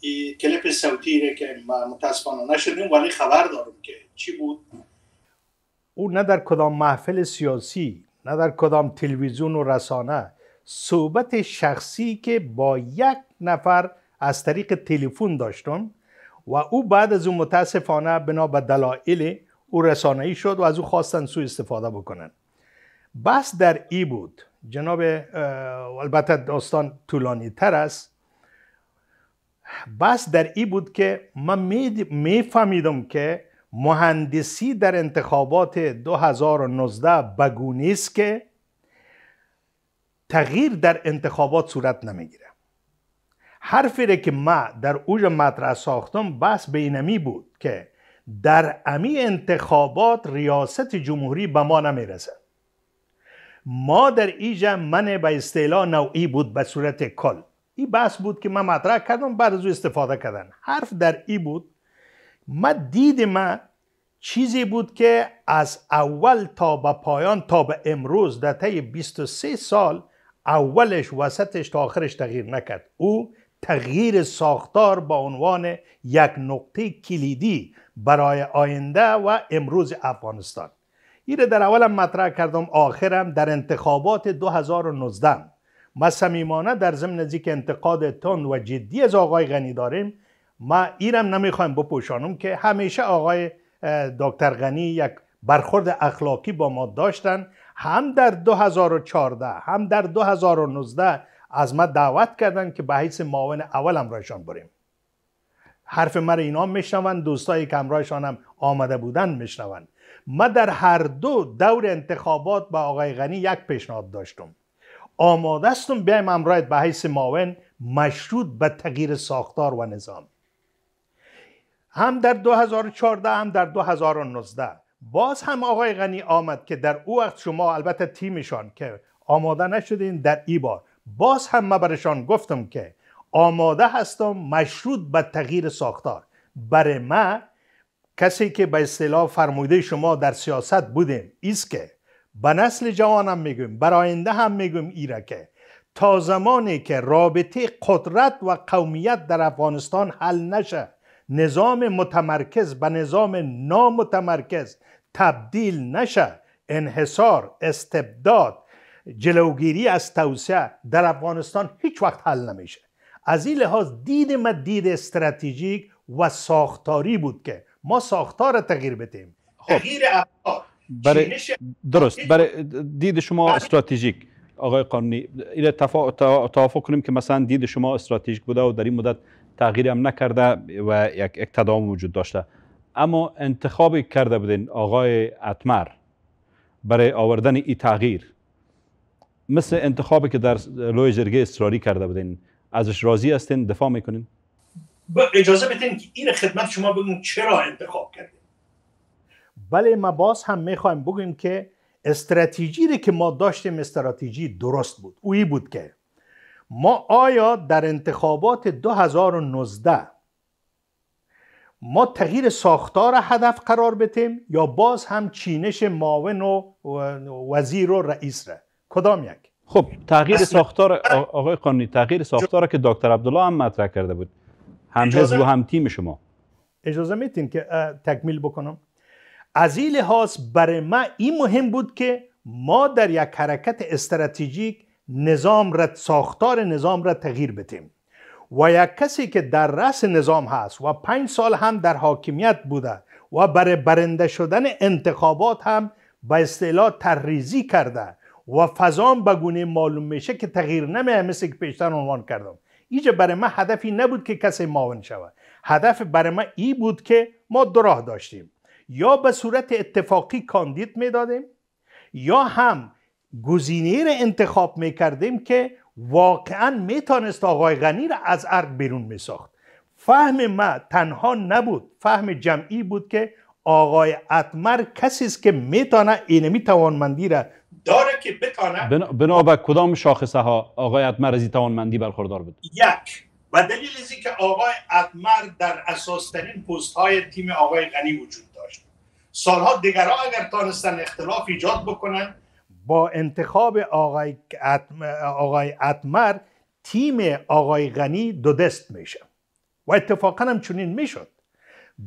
این کلپ صوتی که متاسفانه نشدیم ولی خبر دارم که چی بود او نه در کدام محفل سیاسی نه در کدام تلویزیون و رسانه صحبت شخصی که با یک نفر از طریق تلفن داشتم و او بعد از اون متاسفانه بنا به دلایل او ای شد و از او خواستن سوء استفاده بکنن بس در ای بود جناب البته داستان طولانی تر است بس در ای بود که من میفهمیدم که مهندسی در انتخابات 2019 بگونی است که تغییر در انتخابات صورت نمیگیره حرفی را که ما در اوج مطرح ساختم بس بینمی بود که در امی انتخابات ریاست جمهوری به ما رسد. ما در ایجا من به استعلا نوعی بود به صورت کل این بس بود که ما مطرح کردم بعد از او استفاده کردن حرف در ای بود ما دید ما چیزی بود که از اول تا به پایان تا به امروز در طی 23 سال اولش وسطش تا آخرش تغییر نکرد او تغییر ساختار با عنوان یک نقطه کلیدی برای آینده و امروز افغانستان این در اولم مطرح کردم آخرم در انتخابات 2019 ما سمیمانه در ضمن از که انتقاد تند و جدی از آقای غنی داریم ما ایرم نمیخوایم بپوشانم که همیشه آقای دکتر غنی یک برخورد اخلاقی با ما داشتن هم در 2014 هم در 2019 از ما دعوت کردن که به حیث معاون اول رایشان بریم حرف مرا اینا میشنوند دوستایی که همراهشان هم آمده بودن میشنوند ما در هر دو دور انتخابات با آقای غنی یک پیشنهاد داشتم آماده استم بیایم امرایت به حیث معاون مشروط به تغییر ساختار و نظام هم در 2014 هم در 2019 باز هم آقای غنی آمد که در او وقت شما البته تیمشان که آماده نشدین در ای بار باز هم ما برشان گفتم که آماده هستم مشروط به تغییر ساختار برای ما کسی که به اصطلاح فرموده شما در سیاست بودیم ایست که به نسل جوانم میگویم برای آینده هم میگویم ایره که تا زمانی که رابطه قدرت و قومیت در افغانستان حل نشه نظام متمرکز به نظام نامتمرکز تبدیل نشه انحصار استبداد جلوگیری از توسعه در افغانستان هیچ وقت حل نمیشه از این لحاظ دید ما دید استراتژیک و ساختاری بود که ما ساختار تغییر بدیم خب. تغییر درست برای دید شما بله. استراتژیک آقای قانونی این توافق کنیم که مثلا دید شما استراتژیک بوده و در این مدت تغییری هم نکرده و یک اقتدام وجود داشته اما انتخابی کرده بودین آقای اتمر برای آوردن این تغییر مثل انتخابی که در لوی جرگه اصراری کرده بودین ازش راضی هستین دفاع میکنین اجازه بدین که این خدمت شما بگم چرا انتخاب کردیم بله ما باز هم میخوایم بگیم که استراتژی که ما داشتیم استراتژی درست بود اوی بود که ما آیا در انتخابات 2019 ما تغییر ساختار هدف قرار بتیم یا باز هم چینش معاون و وزیر و رئیس ره؟ کدام یک خب تغییر ساختار آقای قانونی تغییر ساختار که دکتر عبدالله هم مطرح کرده بود هم حزب و هم تیم شما اجازه میتین که تکمیل بکنم از این لحاظ برای ما این مهم بود که ما در یک حرکت استراتژیک نظام را ساختار نظام را تغییر بتیم و یک کسی که در رأس نظام هست و پنج سال هم در حاکمیت بوده و برای برنده شدن انتخابات هم با اصطلاح تریزی کرده و فضام به گونه معلوم میشه که تغییر نمیه مثل که پیشتر عنوان کردم ایجا برای ما هدفی نبود که کسی معاون شود هدف برای ما ای بود که ما دو راه داشتیم یا به صورت اتفاقی کاندید میدادیم یا هم گزینه را انتخاب میکردیم که واقعا میتانست آقای غنی را از ارگ بیرون میساخت فهم ما تنها نبود فهم جمعی بود که آقای اتمر کسی است که میتونه اینمی توانمندی را داره که بتانه بنا به کدام شاخصه ها آقای اتمر از توانمندی برخوردار بود یک و دلیل که آقای اتمر در اساسترین پست های تیم آقای غنی وجود داشت سالها دیگر اگر تانستن اختلاف ایجاد بکنن با انتخاب آقای, اتمر, آقای تیم آقای غنی دو دست میشه و اتفاقا هم چنین میشد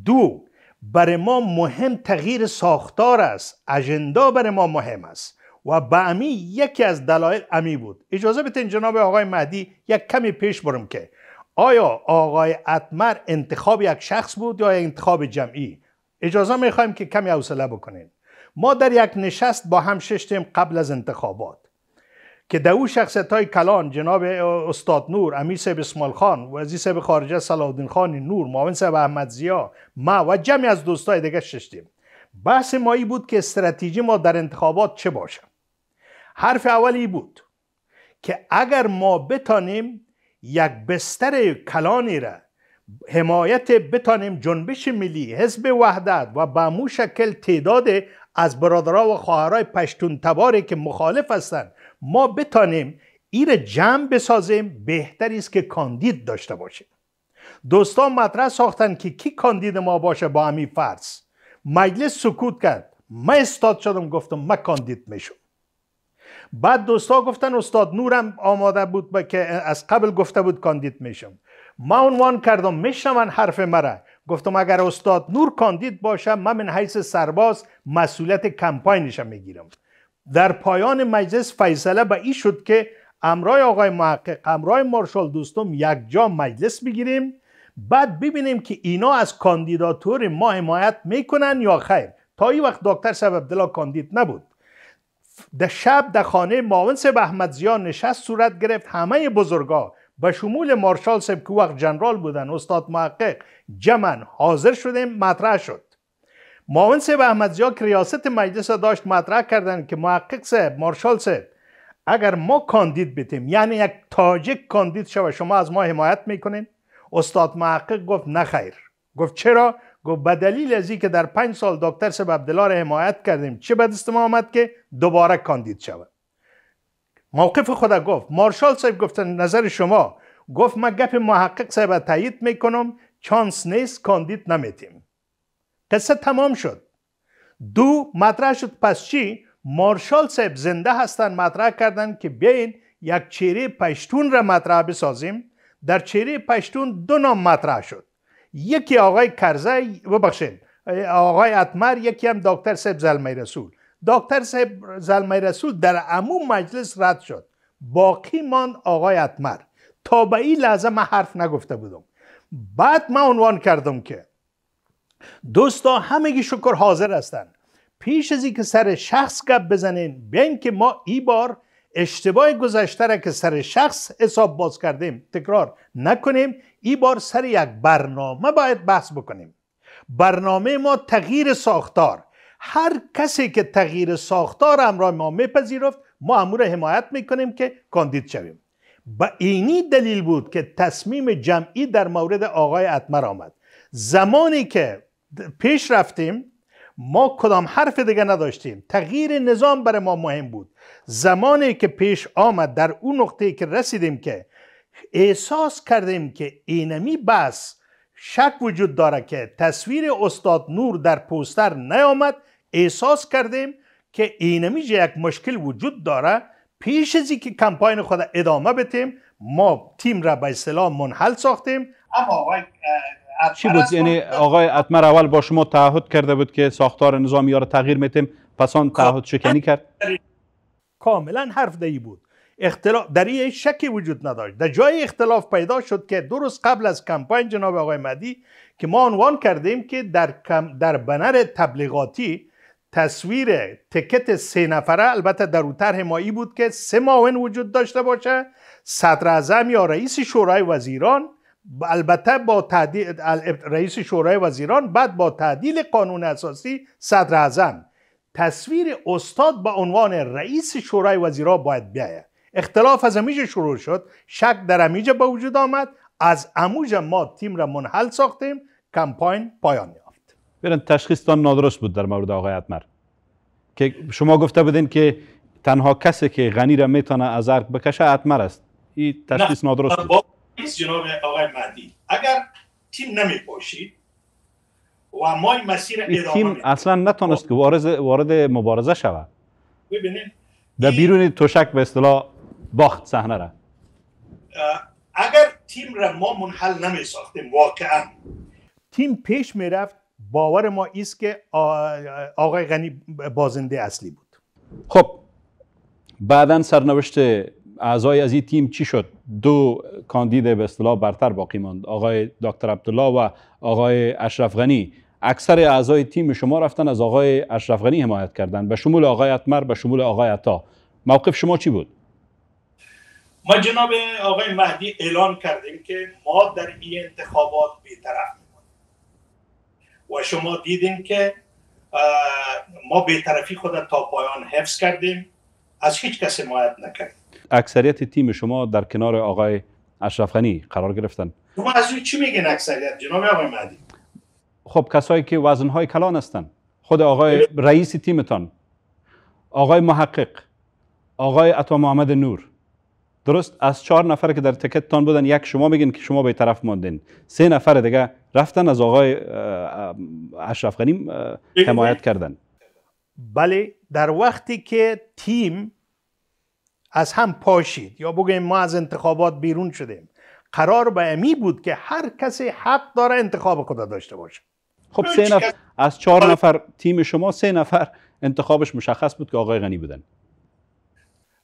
دو برای ما مهم تغییر ساختار است اجندا برای ما مهم است و امی یکی از دلایل امی بود اجازه بتین جناب آقای مهدی یک کمی پیش برم که آیا آقای اتمر انتخاب یک شخص بود یا انتخاب جمعی اجازه میخوایم که کمی حوصله بکنین ما در یک نشست با هم ششتیم قبل از انتخابات که دو او شخصت های کلان جناب استاد نور امیر صاحب اسمال خان وزیر صاحب خارجه صلاح خان نور معاون صاحب احمد زیا ما و جمعی از دوستای دیگه ششتیم بحث ما ای بود که استراتژی ما در انتخابات چه باشه حرف اولی بود که اگر ما بتانیم یک بستر کلانی را حمایت بتانیم جنبش ملی حزب وحدت و به مو شکل تعداد از برادرها و خواهرای پشتون تباری که مخالف هستند ما بتانیم ایر جمع بسازیم بهتر است که کاندید داشته باشیم دوستان مطرح ساختن که کی کاندید ما باشه با امی فرض مجلس سکوت کرد من استاد شدم گفتم من کاندید میشم بعد دوستا گفتن استاد نورم آماده بود با که از قبل گفته بود کاندید میشم ما عنوان کردم من حرف مرا گفتم اگر استاد نور کاندید باشه من من حیث سرباز مسئولیت کمپاینش میگیرم در پایان مجلس فیصله به این شد که امرای آقای محقق امرای مارشال دوستم یک جا مجلس بگیریم بعد ببینیم که اینا از کاندیداتور ما حمایت میکنن یا خیر تا این وقت دکتر صاحب عبدالله کاندید نبود در شب در خانه معاون سب احمدزیان نشست صورت گرفت همه بزرگا به شمول مارشال سب که وقت جنرال بودن استاد محقق جمن حاضر شدیم مطرح شد معاون سب احمدزیان که ریاست مجلس داشت مطرح کردند که محقق سب مارشال سب اگر ما کاندید بتیم یعنی یک تاجک کاندید شوه شما از ما حمایت میکنین استاد محقق گفت نخیر گفت چرا گفت به دلیل از که در پنج سال دکتر سب عبدالله را حمایت کردیم چه به دست ما آمد که دوباره کاندید شود موقف خدا گفت مارشال صاحب گفتن نظر شما گفت من گپ محقق صاحب تایید میکنم چانس نیست کاندید نمیتیم قصه تمام شد دو مطرح شد پس چی مارشال صاحب زنده هستن مطرح کردن که بیاین یک چیره پشتون را مطرح بسازیم در چیره پشتون دو نام مطرح شد یکی آقای کرزی ببخشید آقای اتمر یکی هم دکتر صاحب زلمی رسول دکتر صاحب زلمی رسول در عموم مجلس رد شد باقی ماند آقای اتمر تا به این لحظه من حرف نگفته بودم بعد من عنوان کردم که دوستا همگی شکر حاضر هستن پیش از که سر شخص گپ بزنین بیاین که ما ای بار اشتباه گذشته را که سر شخص حساب باز کردیم تکرار نکنیم ای بار سر یک برنامه باید بحث بکنیم برنامه ما تغییر ساختار هر کسی که تغییر ساختار امرای ما میپذیرفت ما امور حمایت میکنیم که کاندید شویم به اینی دلیل بود که تصمیم جمعی در مورد آقای اتمر آمد زمانی که پیش رفتیم ما کدام حرف دیگه نداشتیم تغییر نظام برای ما مهم بود زمانی که پیش آمد در اون نقطه که رسیدیم که احساس کردیم که اینمی بس شک وجود داره که تصویر استاد نور در پوستر نیامد احساس کردیم که اینمی یک مشکل وجود داره پیش ازی که کمپاین خود ادامه بتیم ما تیم را به اصطلاح منحل ساختیم اما آقای چی بود یعنی آقای اتمر اول با شما تعهد کرده بود که ساختار نظامی ها را تغییر میتیم پس آن خب. تعهد شکنی کرد کاملا حرف دهی بود اختلاف در این شکی وجود نداشت در جای اختلاف پیدا شد که دو روز قبل از کمپاین جناب آقای مدی که ما عنوان کردیم که در, در بنر تبلیغاتی تصویر تکت سه نفره البته در او طرح ای بود که سه معاون وجود داشته باشه صدر اعظم یا رئیس شورای وزیران البته با تعدیل رئیس شورای وزیران بعد با تعدیل قانون اساسی صدر اعظم تصویر استاد به عنوان رئیس شورای وزیران باید بیاید اختلاف از امیج شروع شد شک در امیج به وجود آمد از اموج ما تیم را منحل ساختیم کمپاین پایان یافت برن تشخیصتان نادرست بود در مورد آقای اتمر که شما گفته بودین که تنها کسی که غنی را میتونه از ارک بکشه اتمر است این تشخیص نادرست بود آقای اگر تیم نمی پاشید و ما این مسیر ادامه تیم اصلا نتونست که وارد, مبارزه شود ببینید در بیرون توشک به اصطلاح باخت صحنه را اگر تیم را ما منحل نمی ساختیم واقعا تیم پیش می رفت باور ما ایست که آقای غنی بازنده اصلی بود خب بعدا سرنوشت اعضای از این تیم چی شد دو کاندید به اصطلاح برتر باقی ماند آقای دکتر عبدالله و آقای اشرف غنی اکثر اعضای تیم شما رفتن از آقای اشرف غنی حمایت کردند به شمول آقای اتمر به شمول آقای عطا موقف شما چی بود ما جناب آقای مهدی اعلان کردیم که ما در این انتخابات بیطرف میکنیم و شما دیدیم که ما بیطرفی خود تا پایان حفظ کردیم از هیچ کسی مایت نکردیم اکثریت تیم شما در کنار آقای اشرف قرار گرفتن شما از چی میگین اکثریت جناب آقای مهدی خب کسایی که وزنهای کلان هستند خود آقای رئیس تیمتان آقای محقق آقای عطا محمد نور درست از چهار نفر که در تکتتان بودن یک شما میگین که شما به طرف ماندین سه نفر دیگه رفتن از آقای اشرف غنی حمایت کردن بله در وقتی که تیم از هم پاشید یا بگیم ما از انتخابات بیرون شدیم قرار به امی بود که هر کسی حق داره انتخاب خود داشته باشه خب سه نفر از چهار بله. نفر تیم شما سه نفر انتخابش مشخص بود که آقای غنی بودن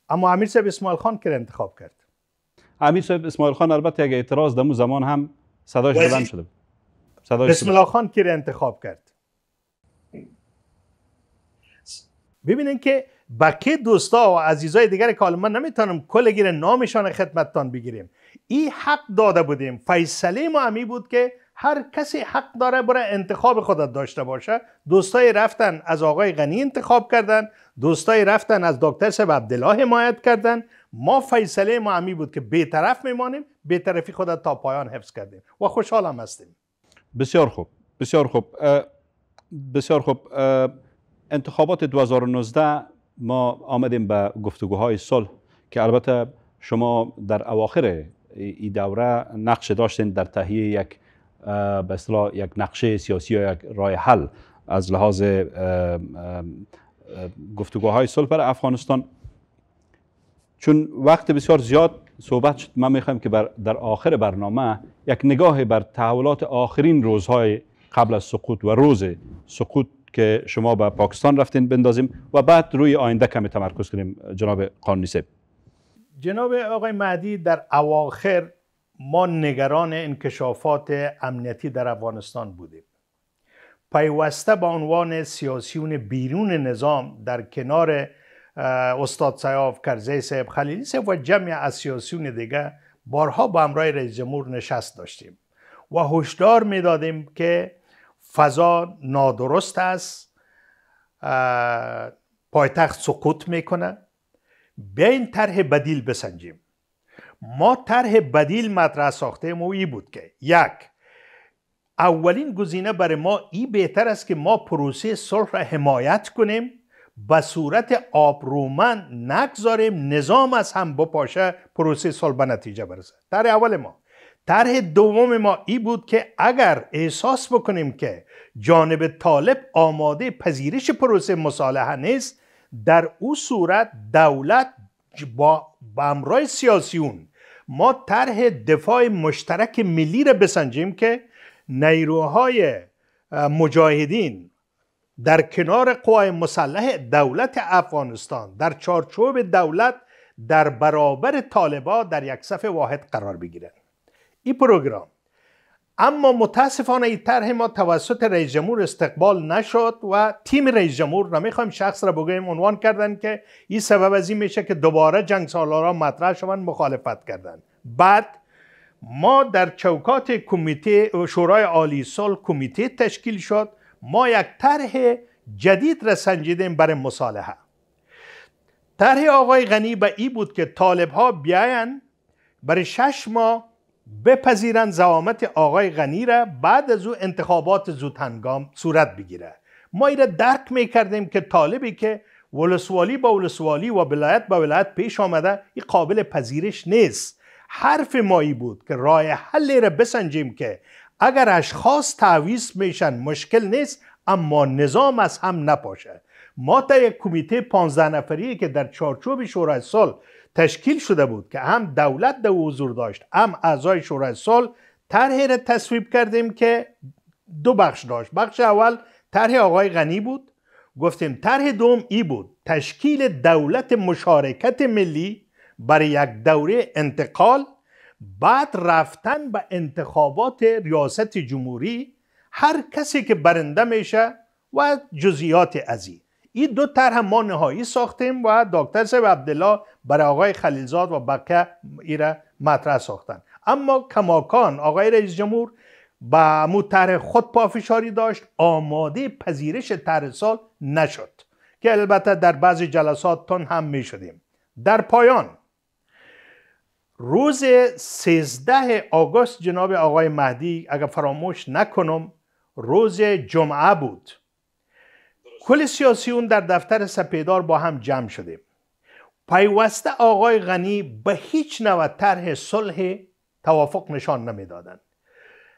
اما امیر صاحب اسماعیل خان که انتخاب کرد امیر صاحب اسماعیل خان البته اگه اعتراض دمو زمان هم صداش بلند شده صداش بسم خان که انتخاب کرد ببینین که بقیه دوستا و عزیزای دیگر که الان من نمیتونم کل گیر نامشان خدمتتان بگیریم این حق داده بودیم فیصله ما همی بود که هر کسی حق داره برای انتخاب خودت داشته باشه دوستای رفتن از آقای غنی انتخاب کردن دوستایی رفتن از دکتر سب عبدالله حمایت کردن ما فیصله ما همی بود که بیطرف میمانیم بیطرفی خود تا پایان حفظ کردیم و خوشحالم هستیم بسیار خوب بسیار خوب بسیار خوب انتخابات 2019 ما آمدیم به گفتگوهای صلح که البته شما در اواخر این دوره نقش داشتین در تهیه یک به یک نقشه سیاسی یا یک رای حل از لحاظ گفتگوهای صلح برای افغانستان چون وقت بسیار زیاد صحبت شد من میخوایم که بر در آخر برنامه یک نگاه بر تحولات آخرین روزهای قبل از سقوط و روز سقوط که شما به پاکستان رفتین بندازیم و بعد روی آینده کمی تمرکز کنیم جناب قانونی جناب آقای مهدی در اواخر ما نگران انکشافات امنیتی در افغانستان بودیم پیوسته به عنوان سیاسیون بیرون نظام در کنار استاد سیاف کرزی صاحب خلیلی صاحب و جمعی از سیاسیون دیگه بارها با همراه رئیس جمهور نشست داشتیم و هشدار میدادیم که فضا نادرست است پایتخت سقوط میکنه بیاین طرح بدیل بسنجیم ما طرح بدیل مطرح ساخته و ای بود که یک اولین گزینه برای ما ای بهتر است که ما پروسه صلح را حمایت کنیم به صورت آبرومن نگذاریم نظام از هم بپاشه پروسه صلح به نتیجه برسه در اول ما طرح دوم ما ای بود که اگر احساس بکنیم که جانب طالب آماده پذیرش پروسه مصالحه نیست در او صورت دولت با بمرای سیاسیون ما طرح دفاع مشترک ملی را بسنجیم که نیروهای مجاهدین در کنار قوای مسلح دولت افغانستان در چارچوب دولت در برابر طالبا در یک صف واحد قرار بگیرند این پروگرام اما متاسفانه این طرح ما توسط رئیس جمهور استقبال نشد و تیم رئیس جمهور نمیخوایم شخص را بگویم عنوان کردن که این سبب از این میشه که دوباره جنگ سالارا مطرح شوند مخالفت کردند بعد ما در چوکات کمیته شورای عالی سال کمیته تشکیل شد ما یک طرح جدید را سنجیدیم برای مصالحه طرح آقای غنی به ای بود که طالب ها بیاین برای شش ماه بپذیرن زوامت آقای غنی را بعد از او انتخابات زود هنگام صورت بگیره ما ای را درک می کردیم که طالبی که ولسوالی با ولسوالی و ولایت با ولایت پیش آمده ای قابل پذیرش نیست حرف مایی بود که راه حلی را بسنجیم که اگر اشخاص تعویض میشن مشکل نیست اما نظام از هم نپاشه ما تا یک کمیته 15 نفری که در چارچوب شورای سال تشکیل شده بود که هم دولت در حضور داشت هم اعضای شورای سال طرحی را تصویب کردیم که دو بخش داشت بخش اول طرح آقای غنی بود گفتیم طرح دوم ای بود تشکیل دولت مشارکت ملی برای یک دوره انتقال بعد رفتن به انتخابات ریاست جمهوری هر کسی که برنده میشه و جزیات از این دو طرح ما نهایی ساختیم و دکتر سب عبدالله برای آقای خلیلزاد و بقیه ایرا مطرح ساختن اما کماکان آقای رئیس جمهور با متر خود پافشاری داشت آماده پذیرش طرح سال نشد که البته در بعضی جلسات تون هم می شدیم در پایان روز 13 آگوست جناب آقای مهدی اگر فراموش نکنم روز جمعه بود کل سیاسیون در دفتر سپیدار با هم جمع شدیم پیوسته آقای غنی به هیچ نوع طرح صلح توافق نشان نمیدادند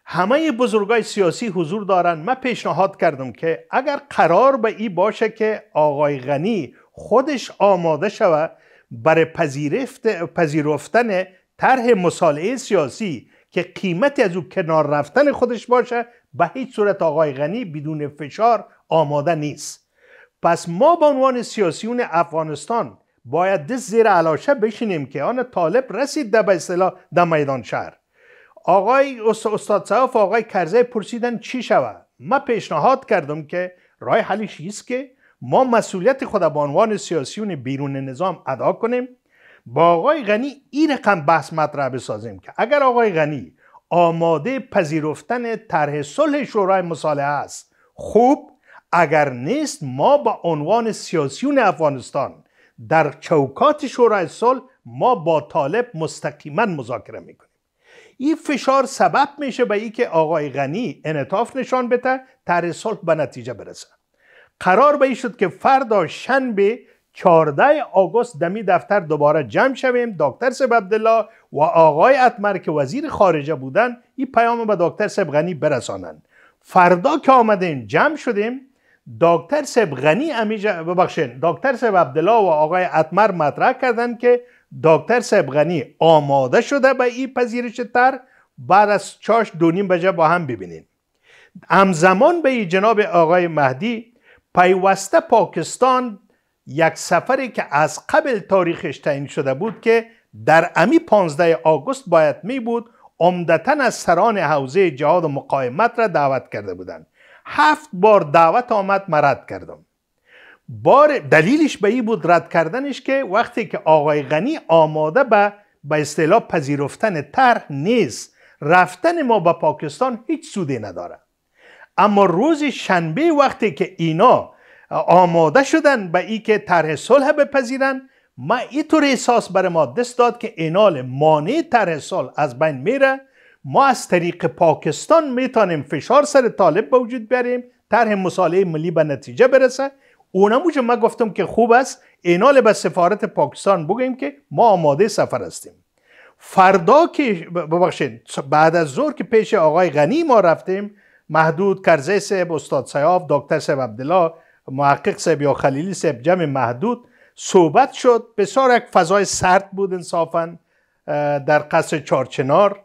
همه بزرگای سیاسی حضور دارند من پیشنهاد کردم که اگر قرار به با ای باشه که آقای غنی خودش آماده شود برای پذیرفت، پذیرفتن طرح مصالحه سیاسی که قیمتی از او کنار رفتن خودش باشه به هیچ صورت آقای غنی بدون فشار آماده نیست پس ما به عنوان سیاسیون افغانستان باید دست زیر علاشه بشینیم که آن طالب رسید در به در میدان شهر آقای استاد صحاف آقای کرزه پرسیدن چی شود ما پیشنهاد کردم که رای حلش است که ما مسئولیت خود به عنوان سیاسیون بیرون نظام ادا کنیم با آقای غنی این رقم بحث مطرح بسازیم که اگر آقای غنی آماده پذیرفتن طرح صلح شورای مصالحه است خوب اگر نیست ما به عنوان سیاسیون افغانستان در چوکات شورای صلح ما با طالب مستقیما مذاکره کنیم این فشار سبب میشه به ای که آقای غنی انطاف نشان بده طرح صلح به نتیجه برسه قرار به شد که فردا شنبه 14 آگوست دمی دفتر دوباره جمع شویم دکتر سب عبدالله و آقای اتمر که وزیر خارجه بودن این پیام به دکتر سب غنی برسانند فردا که آمدیم جمع شدیم دکتر سب غنی امیجا ببخشین دکتر سب عبدالله و آقای اتمر مطرح کردند که دکتر سب غنی آماده شده به این پذیرش تر بعد از چاش دونیم بجا با هم ببینیم همزمان به جناب آقای مهدی پیوسته پاکستان یک سفری که از قبل تاریخش تعیین شده بود که در امی 15 آگوست باید می بود عمدتا از سران حوزه جهاد و مقاومت را دعوت کرده بودند هفت بار دعوت آمد مرد کردم بار دلیلش به این بود رد کردنش که وقتی که آقای غنی آماده به به اصطلاح پذیرفتن طرح نیست رفتن ما به پاکستان هیچ سودی نداره اما روز شنبه وقتی که اینا آماده شدن به ای که طرح صلح بپذیرن ما اینطور احساس بر ما دست داد که اینال مانع طرح صلح از بین میره ما از طریق پاکستان میتانیم فشار سر طالب به وجود بیاریم طرح مصالحه ملی به نتیجه برسه اونجا ما گفتم که خوب است اینال به سفارت پاکستان بگیم که ما آماده سفر هستیم فردا که ببخشید بعد از ظهر که پیش آقای غنی ما رفتیم محدود کرزی سیب استاد سیاف دکتر سیب عبدالله محقق سیب یا خلیلی سیب جمع محدود صحبت شد بسیار یک فضای سرد بود انصافا در قصر چارچنار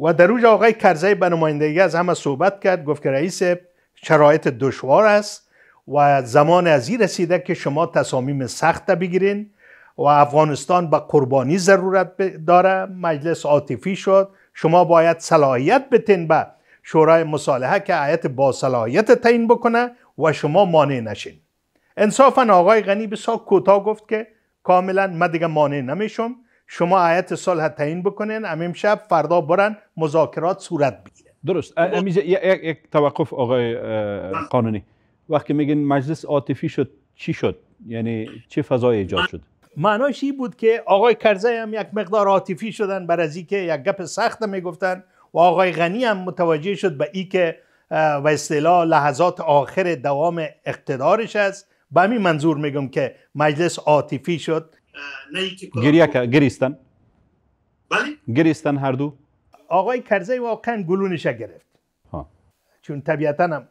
و در اوج آقای کرزی به نمایندگی از همه صحبت کرد گفت که رئیس شرایط دشوار است و زمان از این رسیده که شما تصامیم سخت بگیرین و افغانستان به قربانی ضرورت داره مجلس عاطفی شد شما باید صلاحیت بتین به شورای مصالحه که آیت با صلاحیت تعیین بکنه و شما مانع نشین انصافاً آقای غنی بسا کوتاه گفت که کاملا من دیگه مانع نمیشم شما آیت صلح تعیین بکنین امیم شب فردا برن مذاکرات صورت بگیره درست امیجا یک توقف آقای قانونی وقتی میگن مجلس عاطفی شد چی شد یعنی چه فضای ایجاد شد معناش این بود که آقای کرزی هم یک مقدار عاطفی شدن بر از که یک گپ سخت میگفتن و آقای غنی هم متوجه شد به ای که و لحظات آخر دوام اقتدارش است به همین منظور میگم که مجلس عاطفی شد گریه گریستن بله گریستن هر دو آقای کرزی واقعا گلونش گرفت چون طبیعتا هم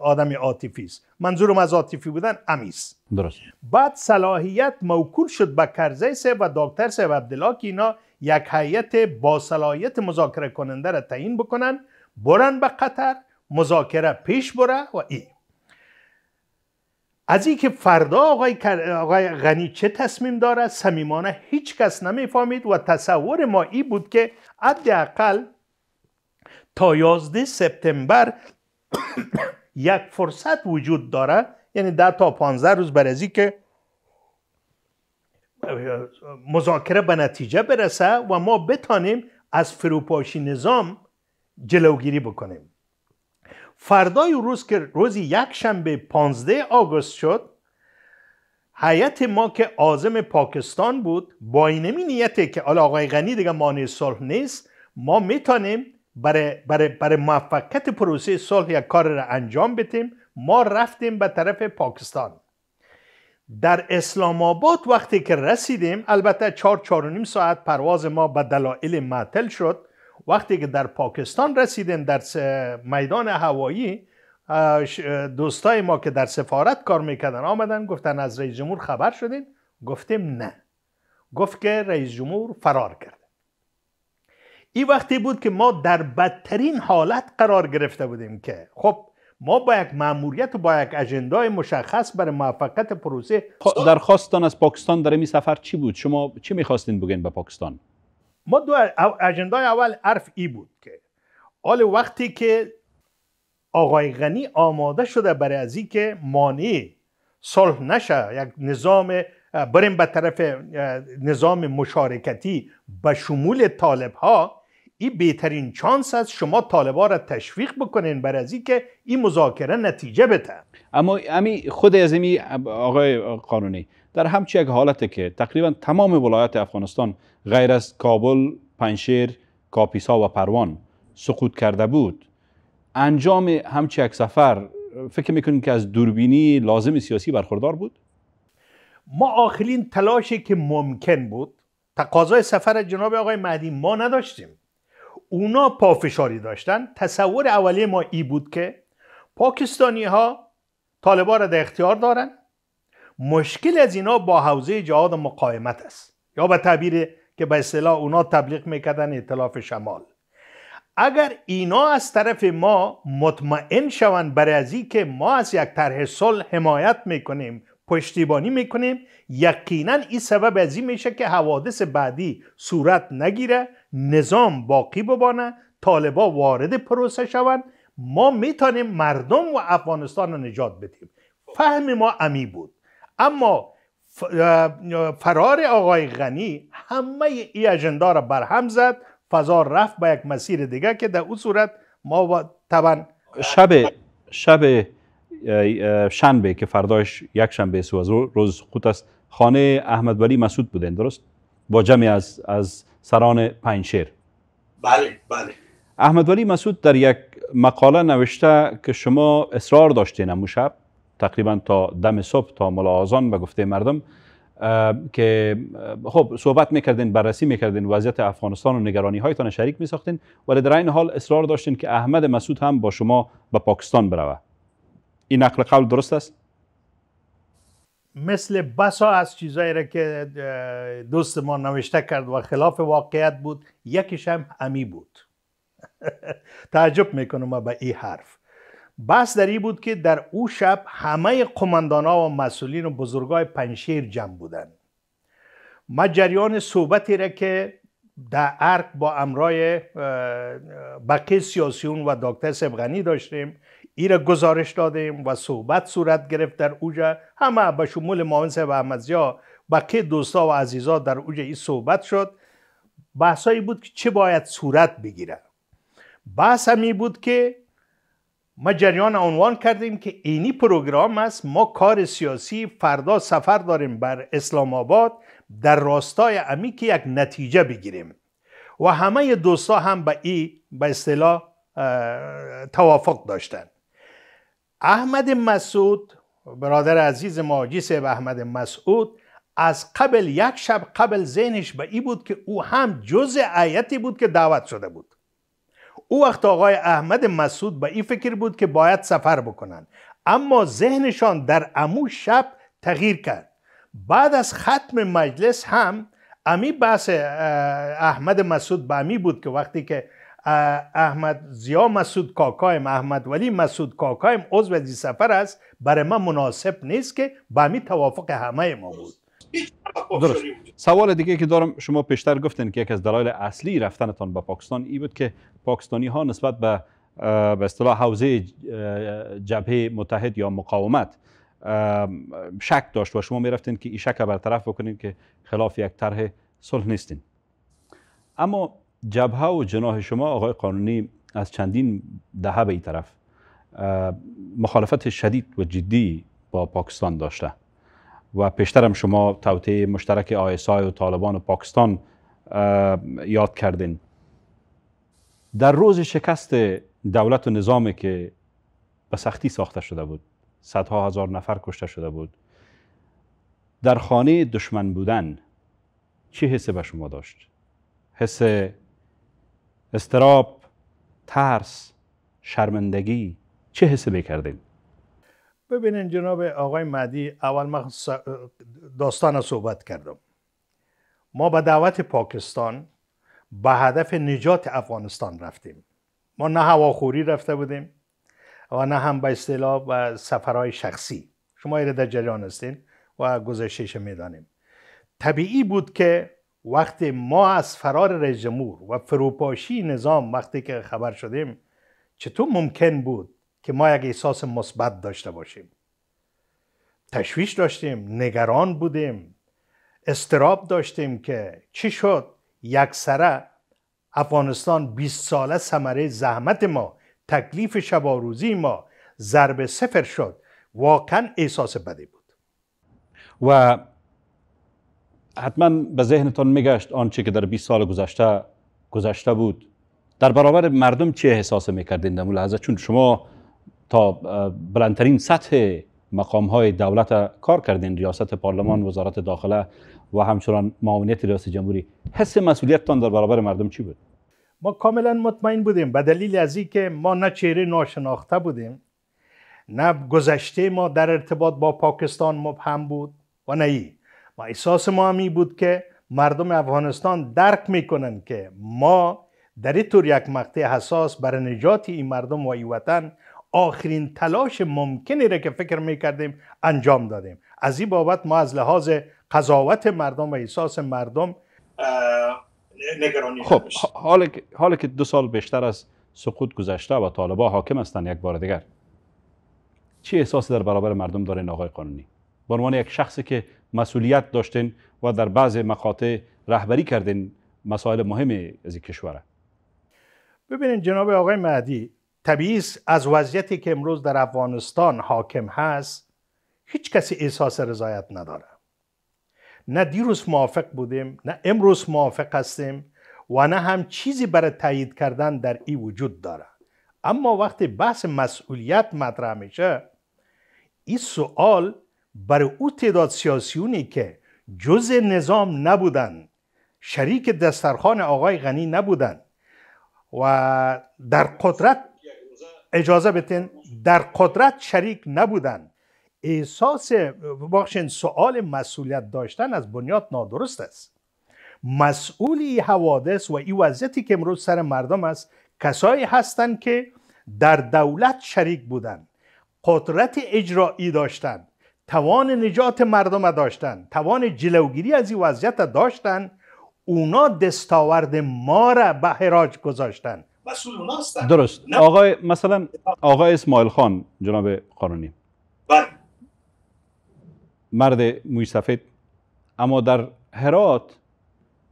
آدم عاطفی است منظورم از عاطفی بودن امیس درست بعد صلاحیت موکول شد به کرزی صاحب و دکتر صاحب عبدالله که اینا یک هیئت با صلاحیت مذاکره کننده را تعیین بکنن برن به قطر مذاکره پیش بره و ای از که فردا آقای, غنی چه تصمیم داره سمیمانه هیچ کس نمیفهمید و تصور ما ای بود که حداقل تا 11 سپتامبر یک فرصت وجود داره یعنی ده تا 15 روز برازی که مذاکره به نتیجه برسه و ما بتانیم از فروپاشی نظام جلوگیری بکنیم فردای روز که روز یک شنبه 15 آگوست شد حیات ما که آزم پاکستان بود با اینمی نیته که آقای غنی دیگه مانع صلح نیست ما میتانیم برای, برای, برای موفقیت پروسه صلح یک کار را انجام بتیم ما رفتیم به طرف پاکستان در اسلام آباد وقتی که رسیدیم البته چهار چهار و نیم ساعت پرواز ما به دلایل معطل شد وقتی که در پاکستان رسیدیم در میدان هوایی دوستای ما که در سفارت کار میکردن آمدن گفتن از رئیس جمهور خبر شدین گفتیم نه گفت که رئیس جمهور فرار کرد این وقتی بود که ما در بدترین حالت قرار گرفته بودیم که خب ما با یک ماموریت و با یک اجندای مشخص برای موفقیت پروسه خب، درخواستان از پاکستان در این سفر چی بود شما چی میخواستین بگین به پاکستان ما دو اجندای اول حرف ای بود که حال وقتی که آقای غنی آماده شده برای از که مانع صلح نشه یک نظام بریم به طرف نظام مشارکتی به شمول طالب ها این بهترین چانس است شما طالبا را تشویق بکنین بر از که این مذاکره نتیجه بده اما امی خود از امی آقای قانونی در همچی یک حالته که تقریبا تمام ولایت افغانستان غیر از کابل، پنشیر، کاپیسا و پروان سقوط کرده بود انجام همچی یک سفر فکر میکنید که از دوربینی لازم سیاسی برخوردار بود؟ ما آخرین تلاشی که ممکن بود تقاضای سفر جناب آقای مهدی ما نداشتیم اونا پافشاری داشتن تصور اولیه ما ای بود که پاکستانی ها طالبا را در اختیار دارن مشکل از اینا با حوزه جهاد مقاومت است یا به تعبیر که به اصطلاح اونا تبلیغ میکردن اطلاف شمال اگر اینا از طرف ما مطمئن شوند برای از که ما از یک طرح صلح حمایت میکنیم پشتیبانی میکنیم یقینا این سبب از میشه که حوادث بعدی صورت نگیره نظام باقی بمانه طالبا وارد پروسه شوند ما میتونیم مردم و افغانستان رو نجات بدیم فهم ما امی بود اما فرار آقای غنی همه ای اجندا را برهم زد فضا رفت به یک مسیر دیگه که در اون صورت ما طبعا شب شب شنبه که فرداش یک شنبه سو از روز خود است خانه احمد ولی مسعود بودن درست با جمعی از, از سران پنجشیر بله بله احمد ولی مسعود در یک مقاله نوشته که شما اصرار داشتین امو شب تقریبا تا دم صبح تا ملاحظان به گفته مردم که خب صحبت میکردین بررسی میکردین وضعیت افغانستان و نگرانی هایتان شریک میساختین ولی در این حال اصرار داشتین که احمد مسعود هم با شما به پاکستان بروه این نقل قول درست است مثل بسا از چیزایی را که دوست ما نوشته کرد و خلاف واقعیت بود یکیش هم امی بود تعجب میکنم به این حرف بس در این بود که در او شب همه قماندان و مسئولین و بزرگای پنشیر جمع بودن ما جریان صحبتی را که در ارک با امرای بقیه سیاسیون و دکتر سبغنی داشتیم ایره گزارش دادیم و صحبت صورت گرفت در اوجه همه به شمول معاون صاحب احمدزیا بقیه دوستا و عزیزا در اوج این صحبت شد بحثایی بود که چه باید صورت بگیره بحث همی بود که ما جریان عنوان کردیم که اینی پروگرام است ما کار سیاسی فردا سفر داریم بر اسلام آباد در راستای امی که یک نتیجه بگیریم و همه دوستا هم به ای به اصطلاح توافق داشتند احمد مسعود برادر عزیز ما جیسب احمد مسعود از قبل یک شب قبل ذهنش به ای بود که او هم جز آیتی بود که دعوت شده بود او وقت آقای احمد مسعود به این فکر بود که باید سفر بکنند اما ذهنشان در امو شب تغییر کرد بعد از ختم مجلس هم امی بحث احمد مسعود به امی بود که وقتی که احمد زیا مسعود کاکایم احمد ولی مسعود کاکایم عضو از سفر است برای ما مناسب نیست که به می توافق همه ما بود درست سوال دیگه که دارم شما پیشتر گفتین که یک از دلایل اصلی رفتنتان به پاکستان ای بود که پاکستانی ها نسبت به به اصطلاح حوزه جبهه متحد یا مقاومت شک داشت و شما می میرفتین که این شک برطرف بکنین که خلاف یک طرح صلح نیستین اما جبهه و جناح شما آقای قانونی از چندین دهه به این طرف مخالفت شدید و جدی با پاکستان داشته و پیشترم شما توطعه مشترک آیسای و طالبان و پاکستان یاد کردین در روز شکست دولت و نظامی که به سختی ساخته شده بود صدها هزار نفر کشته شده بود در خانه دشمن بودن چه حسه به شما داشت؟ حس استراب ترس شرمندگی چه حسی بکردیم ببینین جناب آقای مدی، اول من داستان صحبت کردم ما به دعوت پاکستان به هدف نجات افغانستان رفتیم ما نه هواخوری رفته بودیم و نه هم به اصطلاح و سفرهای شخصی شما ایره در جریان هستین و گذشتش میدانیم طبیعی بود که وقتی ما از فرار رئیس جمهور و فروپاشی نظام وقتی که خبر شدیم چطور ممکن بود که ما یک احساس مثبت داشته باشیم تشویش داشتیم نگران بودیم استراب داشتیم که چی شد یک سره افغانستان 20 ساله ثمره زحمت ما تکلیف شباروزی ما ضرب صفر شد واقعا احساس بدی بود و حتما به ذهنتان میگشت آنچه که در 20 سال گذشته گذشته بود در برابر مردم چه احساس میکردین در لحظه چون شما تا بلندترین سطح مقام های دولت کار کردین ریاست پارلمان وزارت داخله و همچنان معاونیت ریاست جمهوری حس مسئولیتتان در برابر مردم چی بود ما کاملا مطمئن بودیم به دلیل از اینکه ما نه چهره ناشناخته بودیم نه گذشته ما در ارتباط با پاکستان مبهم بود و نه ای و احساس ما همی بود که مردم افغانستان درک میکنن که ما در طور یک مقطع حساس بر نجات این مردم و این وطن آخرین تلاش ممکنی را که فکر میکردیم انجام دادیم از این بابت ما از لحاظ قضاوت مردم و احساس مردم نگرانی خب حالا که دو سال بیشتر از سقوط گذشته و طالبا حاکم هستند یک بار دیگر چه احساسی در برابر مردم دارین آقای قانونی به عنوان یک شخصی که مسئولیت داشتین و در بعض مقاطع رهبری کردین مسائل مهم از این کشوره ببینین جناب آقای مهدی طبیعی از وضعیتی که امروز در افغانستان حاکم هست هیچ کسی احساس رضایت نداره نه دیروز موافق بودیم نه امروز موافق هستیم و نه هم چیزی برای تایید کردن در ای وجود داره اما وقتی بحث مسئولیت مطرح میشه این سوال بر او تعداد سیاسیونی که جز نظام نبودند شریک دسترخان آقای غنی نبودند و در قدرت اجازه بتین در قدرت شریک نبودند احساس بخشین سوال مسئولیت داشتن از بنیاد نادرست است مسئولی حوادث و این وضعیتی که امروز سر مردم است کسایی هستند که در دولت شریک بودند قدرت اجرایی داشتند توان نجات مردم داشتن توان جلوگیری از این وضعیت داشتن اونا دستاورد ما را به حراج گذاشتن درست آقای مثلا آقای اسماعیل خان جناب قانونی بله. مرد موی سفید اما در هرات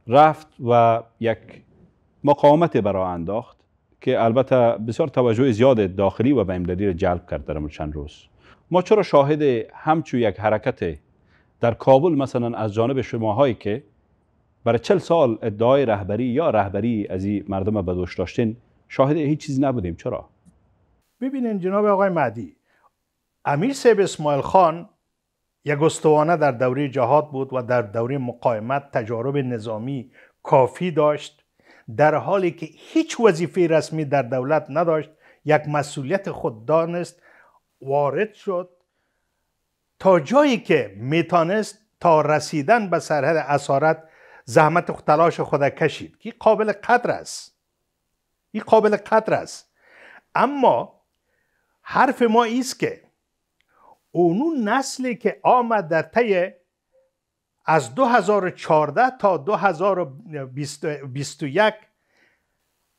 رفت و یک مقاومت برای انداخت که البته بسیار توجه زیاد داخلی و به امدادی را جلب کرد در چند روز ما چرا شاهد همچو یک حرکت در کابل مثلا از جانب شماهایی که برای چل سال ادعای رهبری یا رهبری از این مردم بدوش داشتین شاهد هیچ چیز نبودیم چرا؟ ببینین جناب آقای مهدی امیر سیب اسماعیل خان یک استوانه در دوره جهاد بود و در دوره مقاومت تجارب نظامی کافی داشت در حالی که هیچ وظیفه رسمی در دولت نداشت یک مسئولیت خود دانست وارد شد تا جایی که میتانست تا رسیدن به سرحد اسارت زحمت و تلاش خود کشید که قابل قدر است این قابل قدر است اما حرف ما ایست که اونو نسلی که آمد در طی از 2014 تا 2021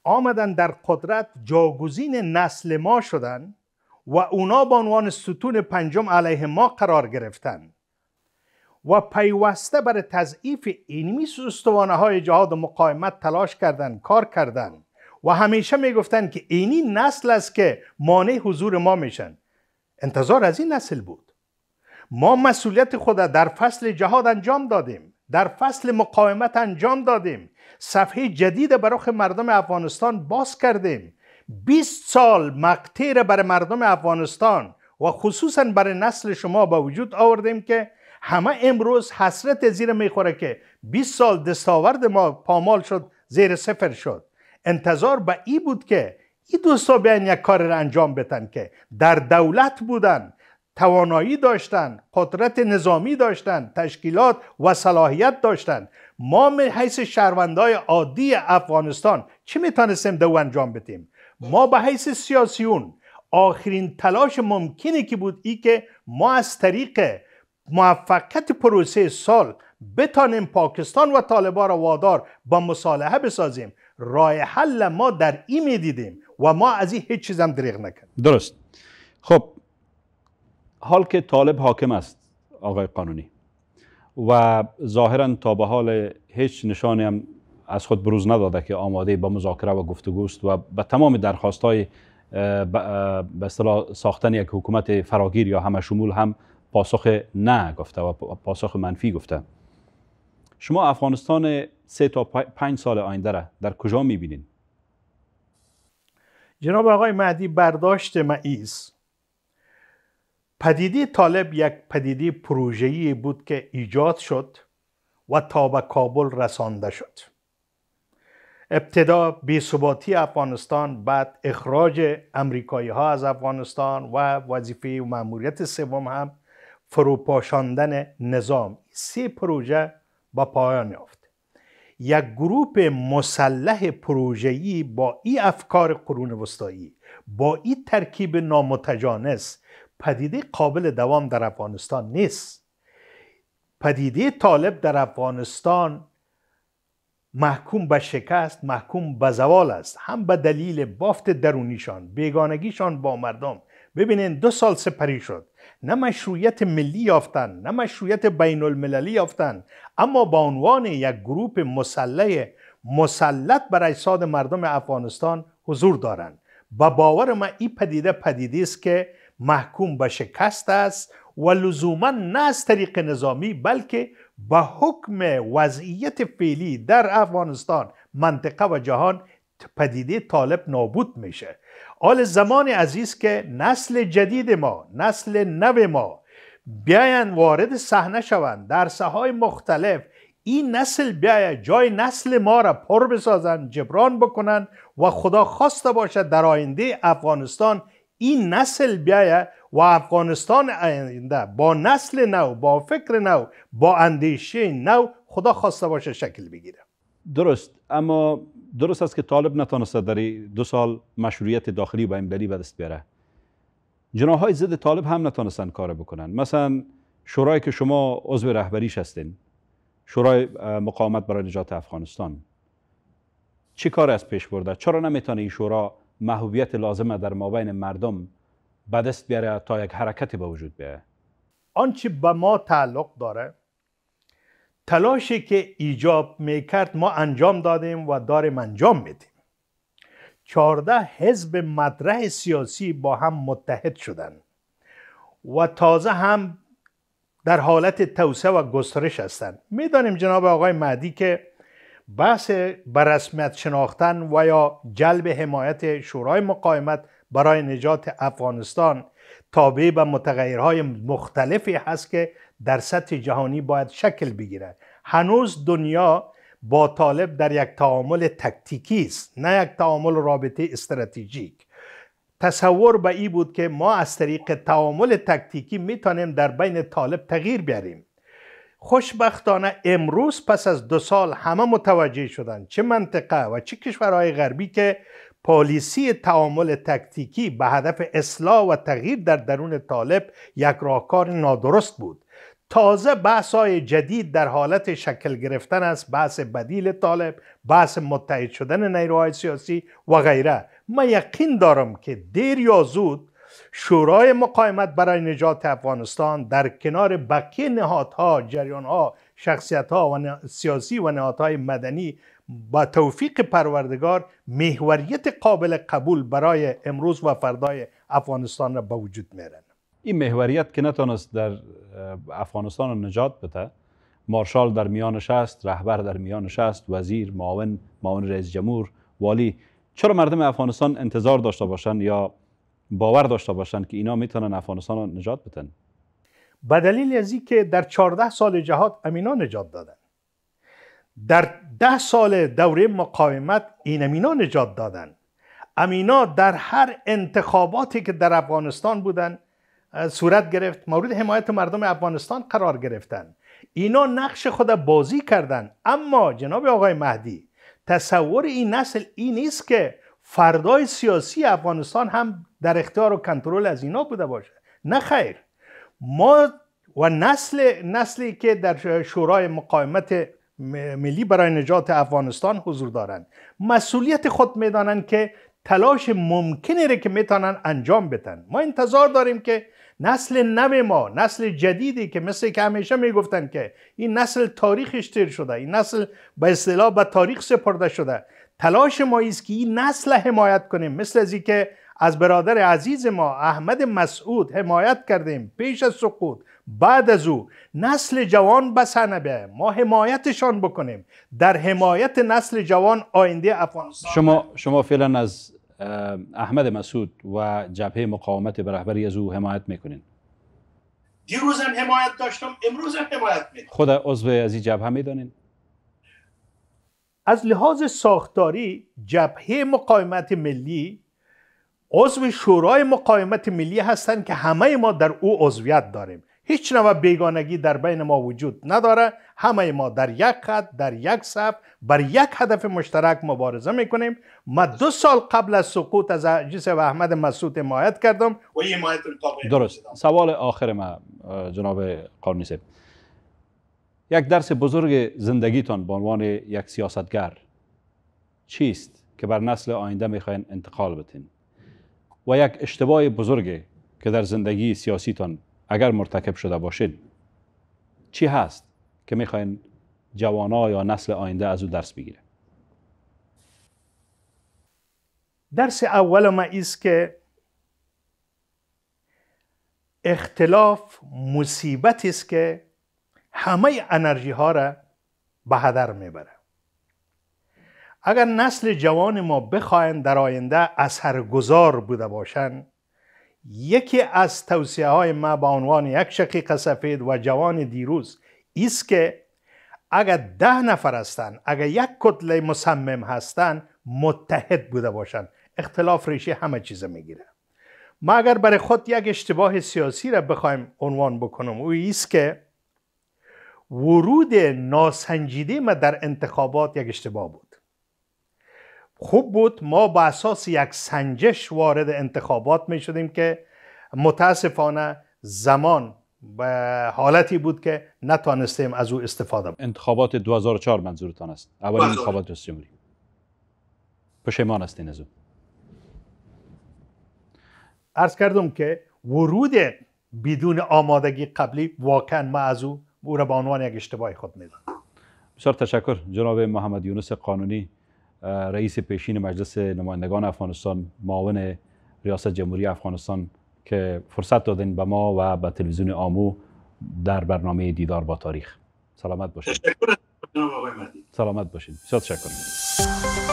آمدن در قدرت جاگزین نسل ما شدن و اونا به عنوان ستون پنجم علیه ما قرار گرفتند و پیوسته بر تضعیف اینمی استوانه های جهاد و مقاومت تلاش کردند کار کردند و همیشه میگفتند که اینی نسل است که مانع حضور ما میشن انتظار از این نسل بود ما مسئولیت خود در فصل جهاد انجام دادیم در فصل مقاومت انجام دادیم صفحه جدید برای مردم افغانستان باز کردیم 20 سال مقطعی را برای مردم افغانستان و خصوصا برای نسل شما با وجود آوردیم که همه امروز حسرت زیر میخوره که 20 سال دستاورد ما پامال شد زیر سفر شد انتظار به ای بود که این دوستا بیان یک کار را انجام بتن که در دولت بودن توانایی داشتن قدرت نظامی داشتن تشکیلات و صلاحیت داشتن ما حیث شهروندهای عادی افغانستان چی میتونستیم دو انجام بتیم ما به حیث سیاسیون آخرین تلاش ممکنی که بود ای که ما از طریق موفقیت پروسه سال بتانیم پاکستان و طالبا را وادار با مصالحه بسازیم رای حل ما در این می دیدیم و ما از این هیچ چیزم دریغ نکردیم. درست خب حال که طالب حاکم است آقای قانونی و ظاهرا تا به حال هیچ نشانی هم از خود بروز نداده که آماده با مذاکره و گفتگو است و به تمام درخواست های به اصطلاح ساختن یک حکومت فراگیر یا همشمول هم پاسخ نه گفته و پاسخ منفی گفته شما افغانستان سه تا پنج سال آینده را در کجا میبینین؟ جناب آقای مهدی برداشت معیز پدیده طالب یک پدیده پروژه‌ای بود که ایجاد شد و تا به کابل رسانده شد ابتدا بیثباتی افغانستان بعد اخراج امریکایی ها از افغانستان و وظیفه و مأموریت سوم هم فروپاشاندن نظام سه پروژه با پایان یافت یک گروه مسلح پروژه‌ای با این افکار قرون وسطایی با این ترکیب نامتجانس پدیده قابل دوام در افغانستان نیست پدیده طالب در افغانستان محکوم به شکست محکوم به زوال است هم به دلیل بافت درونیشان بیگانگیشان با مردم ببینین دو سال سپری شد نه مشروعیت ملی یافتن نه مشروعیت بین المللی یافتن اما به عنوان یک گروه مسلح مسلط بر اجساد مردم افغانستان حضور دارند با باور ما این پدیده پدیده است که محکوم به شکست است و لزوما نه از طریق نظامی بلکه به حکم وضعیت فعلی در افغانستان منطقه و جهان پدیده طالب نابود میشه آل زمان عزیز که نسل جدید ما نسل نو ما بیاین وارد صحنه شوند در های مختلف این نسل بیاید جای نسل ما را پر بسازند جبران بکنند و خدا خواسته باشد در آینده افغانستان این نسل بیاید و افغانستان آینده با نسل نو با فکر نو با اندیشه نو خدا خواسته باشه شکل بگیره درست اما درست است که طالب نتانسته در دو سال مشروعیت داخلی و این به دست بیاره جناهای ضد طالب هم نتانستن کار بکنن مثلا شورای که شما عضو رهبریش هستین شورای مقاومت برای نجات افغانستان چی کار از پیش برده چرا نمیتونه این شورا محبوبیت لازمه در مابین مردم به دست بیاره تا یک حرکتی به وجود بیاره آنچه به ما تعلق داره تلاشی که ایجاب میکرد ما انجام دادیم و داریم انجام میدیم چهارده حزب مطرح سیاسی با هم متحد شدن و تازه هم در حالت توسعه و گسترش هستند میدانیم جناب آقای مهدی که بحث بر رسمیت شناختن و یا جلب حمایت شورای مقاومت برای نجات افغانستان تابع به متغیرهای مختلفی هست که در سطح جهانی باید شکل بگیرد هنوز دنیا با طالب در یک تعامل تکتیکی است نه یک تعامل رابطه استراتژیک تصور به ای بود که ما از طریق تعامل تکتیکی میتونیم در بین طالب تغییر بیاریم خوشبختانه امروز پس از دو سال همه متوجه شدند چه منطقه و چه کشورهای غربی که پالیسی تعامل تکتیکی به هدف اصلاح و تغییر در درون طالب یک راهکار نادرست بود تازه بحث های جدید در حالت شکل گرفتن است بحث بدیل طالب بحث متحد شدن نیروهای سیاسی و غیره من یقین دارم که دیر یا زود شورای مقاومت برای نجات افغانستان در کنار بقیه نهادها جریانها شخصیتها و سیاسی و نهادهای مدنی با توفیق پروردگار محوریت قابل قبول برای امروز و فردای افغانستان را به وجود میرن این محوریت که نتونست در افغانستان نجات بده مارشال در میانش است رهبر در میانش است وزیر معاون معاون رئیس جمهور والی چرا مردم افغانستان انتظار داشته باشند یا باور داشته باشند که اینا میتونن افغانستان را نجات بدن به دلیل از که در 14 سال جهاد امینا نجات داده. در ده سال دوره مقاومت این امینا نجات دادن امینا در هر انتخاباتی که در افغانستان بودن صورت گرفت مورد حمایت مردم افغانستان قرار گرفتن اینا نقش خود بازی کردن اما جناب آقای مهدی تصور این نسل این نیست که فردای سیاسی افغانستان هم در اختیار و کنترل از اینا بوده باشه نه خیر ما و نسل نسلی که در شورای مقاومت ملی برای نجات افغانستان حضور دارند مسئولیت خود میدانند که تلاش ممکنی را که میتونن انجام بتن ما انتظار داریم که نسل نو ما نسل جدیدی که مثل که همیشه میگفتن که این نسل تاریخش تیر شده این نسل به اصطلاح به تاریخ سپرده شده تلاش ما است که این نسل حمایت کنیم مثل از که از برادر عزیز ما احمد مسعود حمایت کردیم پیش از سقوط بعد از او نسل جوان بسنه ما حمایتشان بکنیم در حمایت نسل جوان آینده افغانستان شما شما فعلا از احمد مسعود و جبهه مقاومت به رهبری از او حمایت میکنین دیروز حمایت داشتم امروز هم حمایت میکنم خود عضو از این جبهه میدانین از لحاظ ساختاری جبهه مقاومت ملی عضو شورای مقاومت ملی هستند که همه ما در او عضویت داریم هیچ نوع بیگانگی در بین ما وجود نداره همه ما در یک خط در یک صف بر یک هدف مشترک مبارزه میکنیم ما دو سال قبل از سقوط از و احمد مسعود حمایت کردم و درست سوال آخر ما جناب قانونی صاحب یک درس بزرگ زندگیتان به عنوان یک سیاستگر چیست که بر نسل آینده میخواین انتقال بتین و یک اشتباه بزرگی که در زندگی سیاسیتان اگر مرتکب شده باشید چی هست که میخواین جوانا یا نسل آینده از او درس بگیره درس اول ما ایست که اختلاف مصیبتی است که همه انرژی ها را به هدر میبره اگر نسل جوان ما بخواهند در آینده اثرگذار بوده باشند یکی از توصیه های ما به عنوان یک شقیق سفید و جوان دیروز است که اگر ده نفر هستند اگر یک کتله مسمم هستند متحد بوده باشند اختلاف ریشه همه چیز میگیره ما اگر برای خود یک اشتباه سیاسی را بخوایم عنوان بکنم او است که ورود ناسنجیده ما در انتخابات یک اشتباه بود خوب بود ما با اساس یک سنجش وارد انتخابات می شدیم که متاسفانه زمان به حالتی بود که نتانستیم از او استفاده بود. انتخابات 2004 منظورتان است اولین بله. انتخابات رئیس جمهوری پشیمان هستین از او کردم که ورود بدون آمادگی قبلی واکن ما از او او را به عنوان یک اشتباه خود میدم بسیار تشکر جناب محمد یونس قانونی رئیس پیشین مجلس نمایندگان افغانستان معاون ریاست جمهوری افغانستان که فرصت دادین به ما و به تلویزیون آمو در برنامه دیدار با تاریخ سلامت باشید تشکر سلامت باشید بسیار تشکر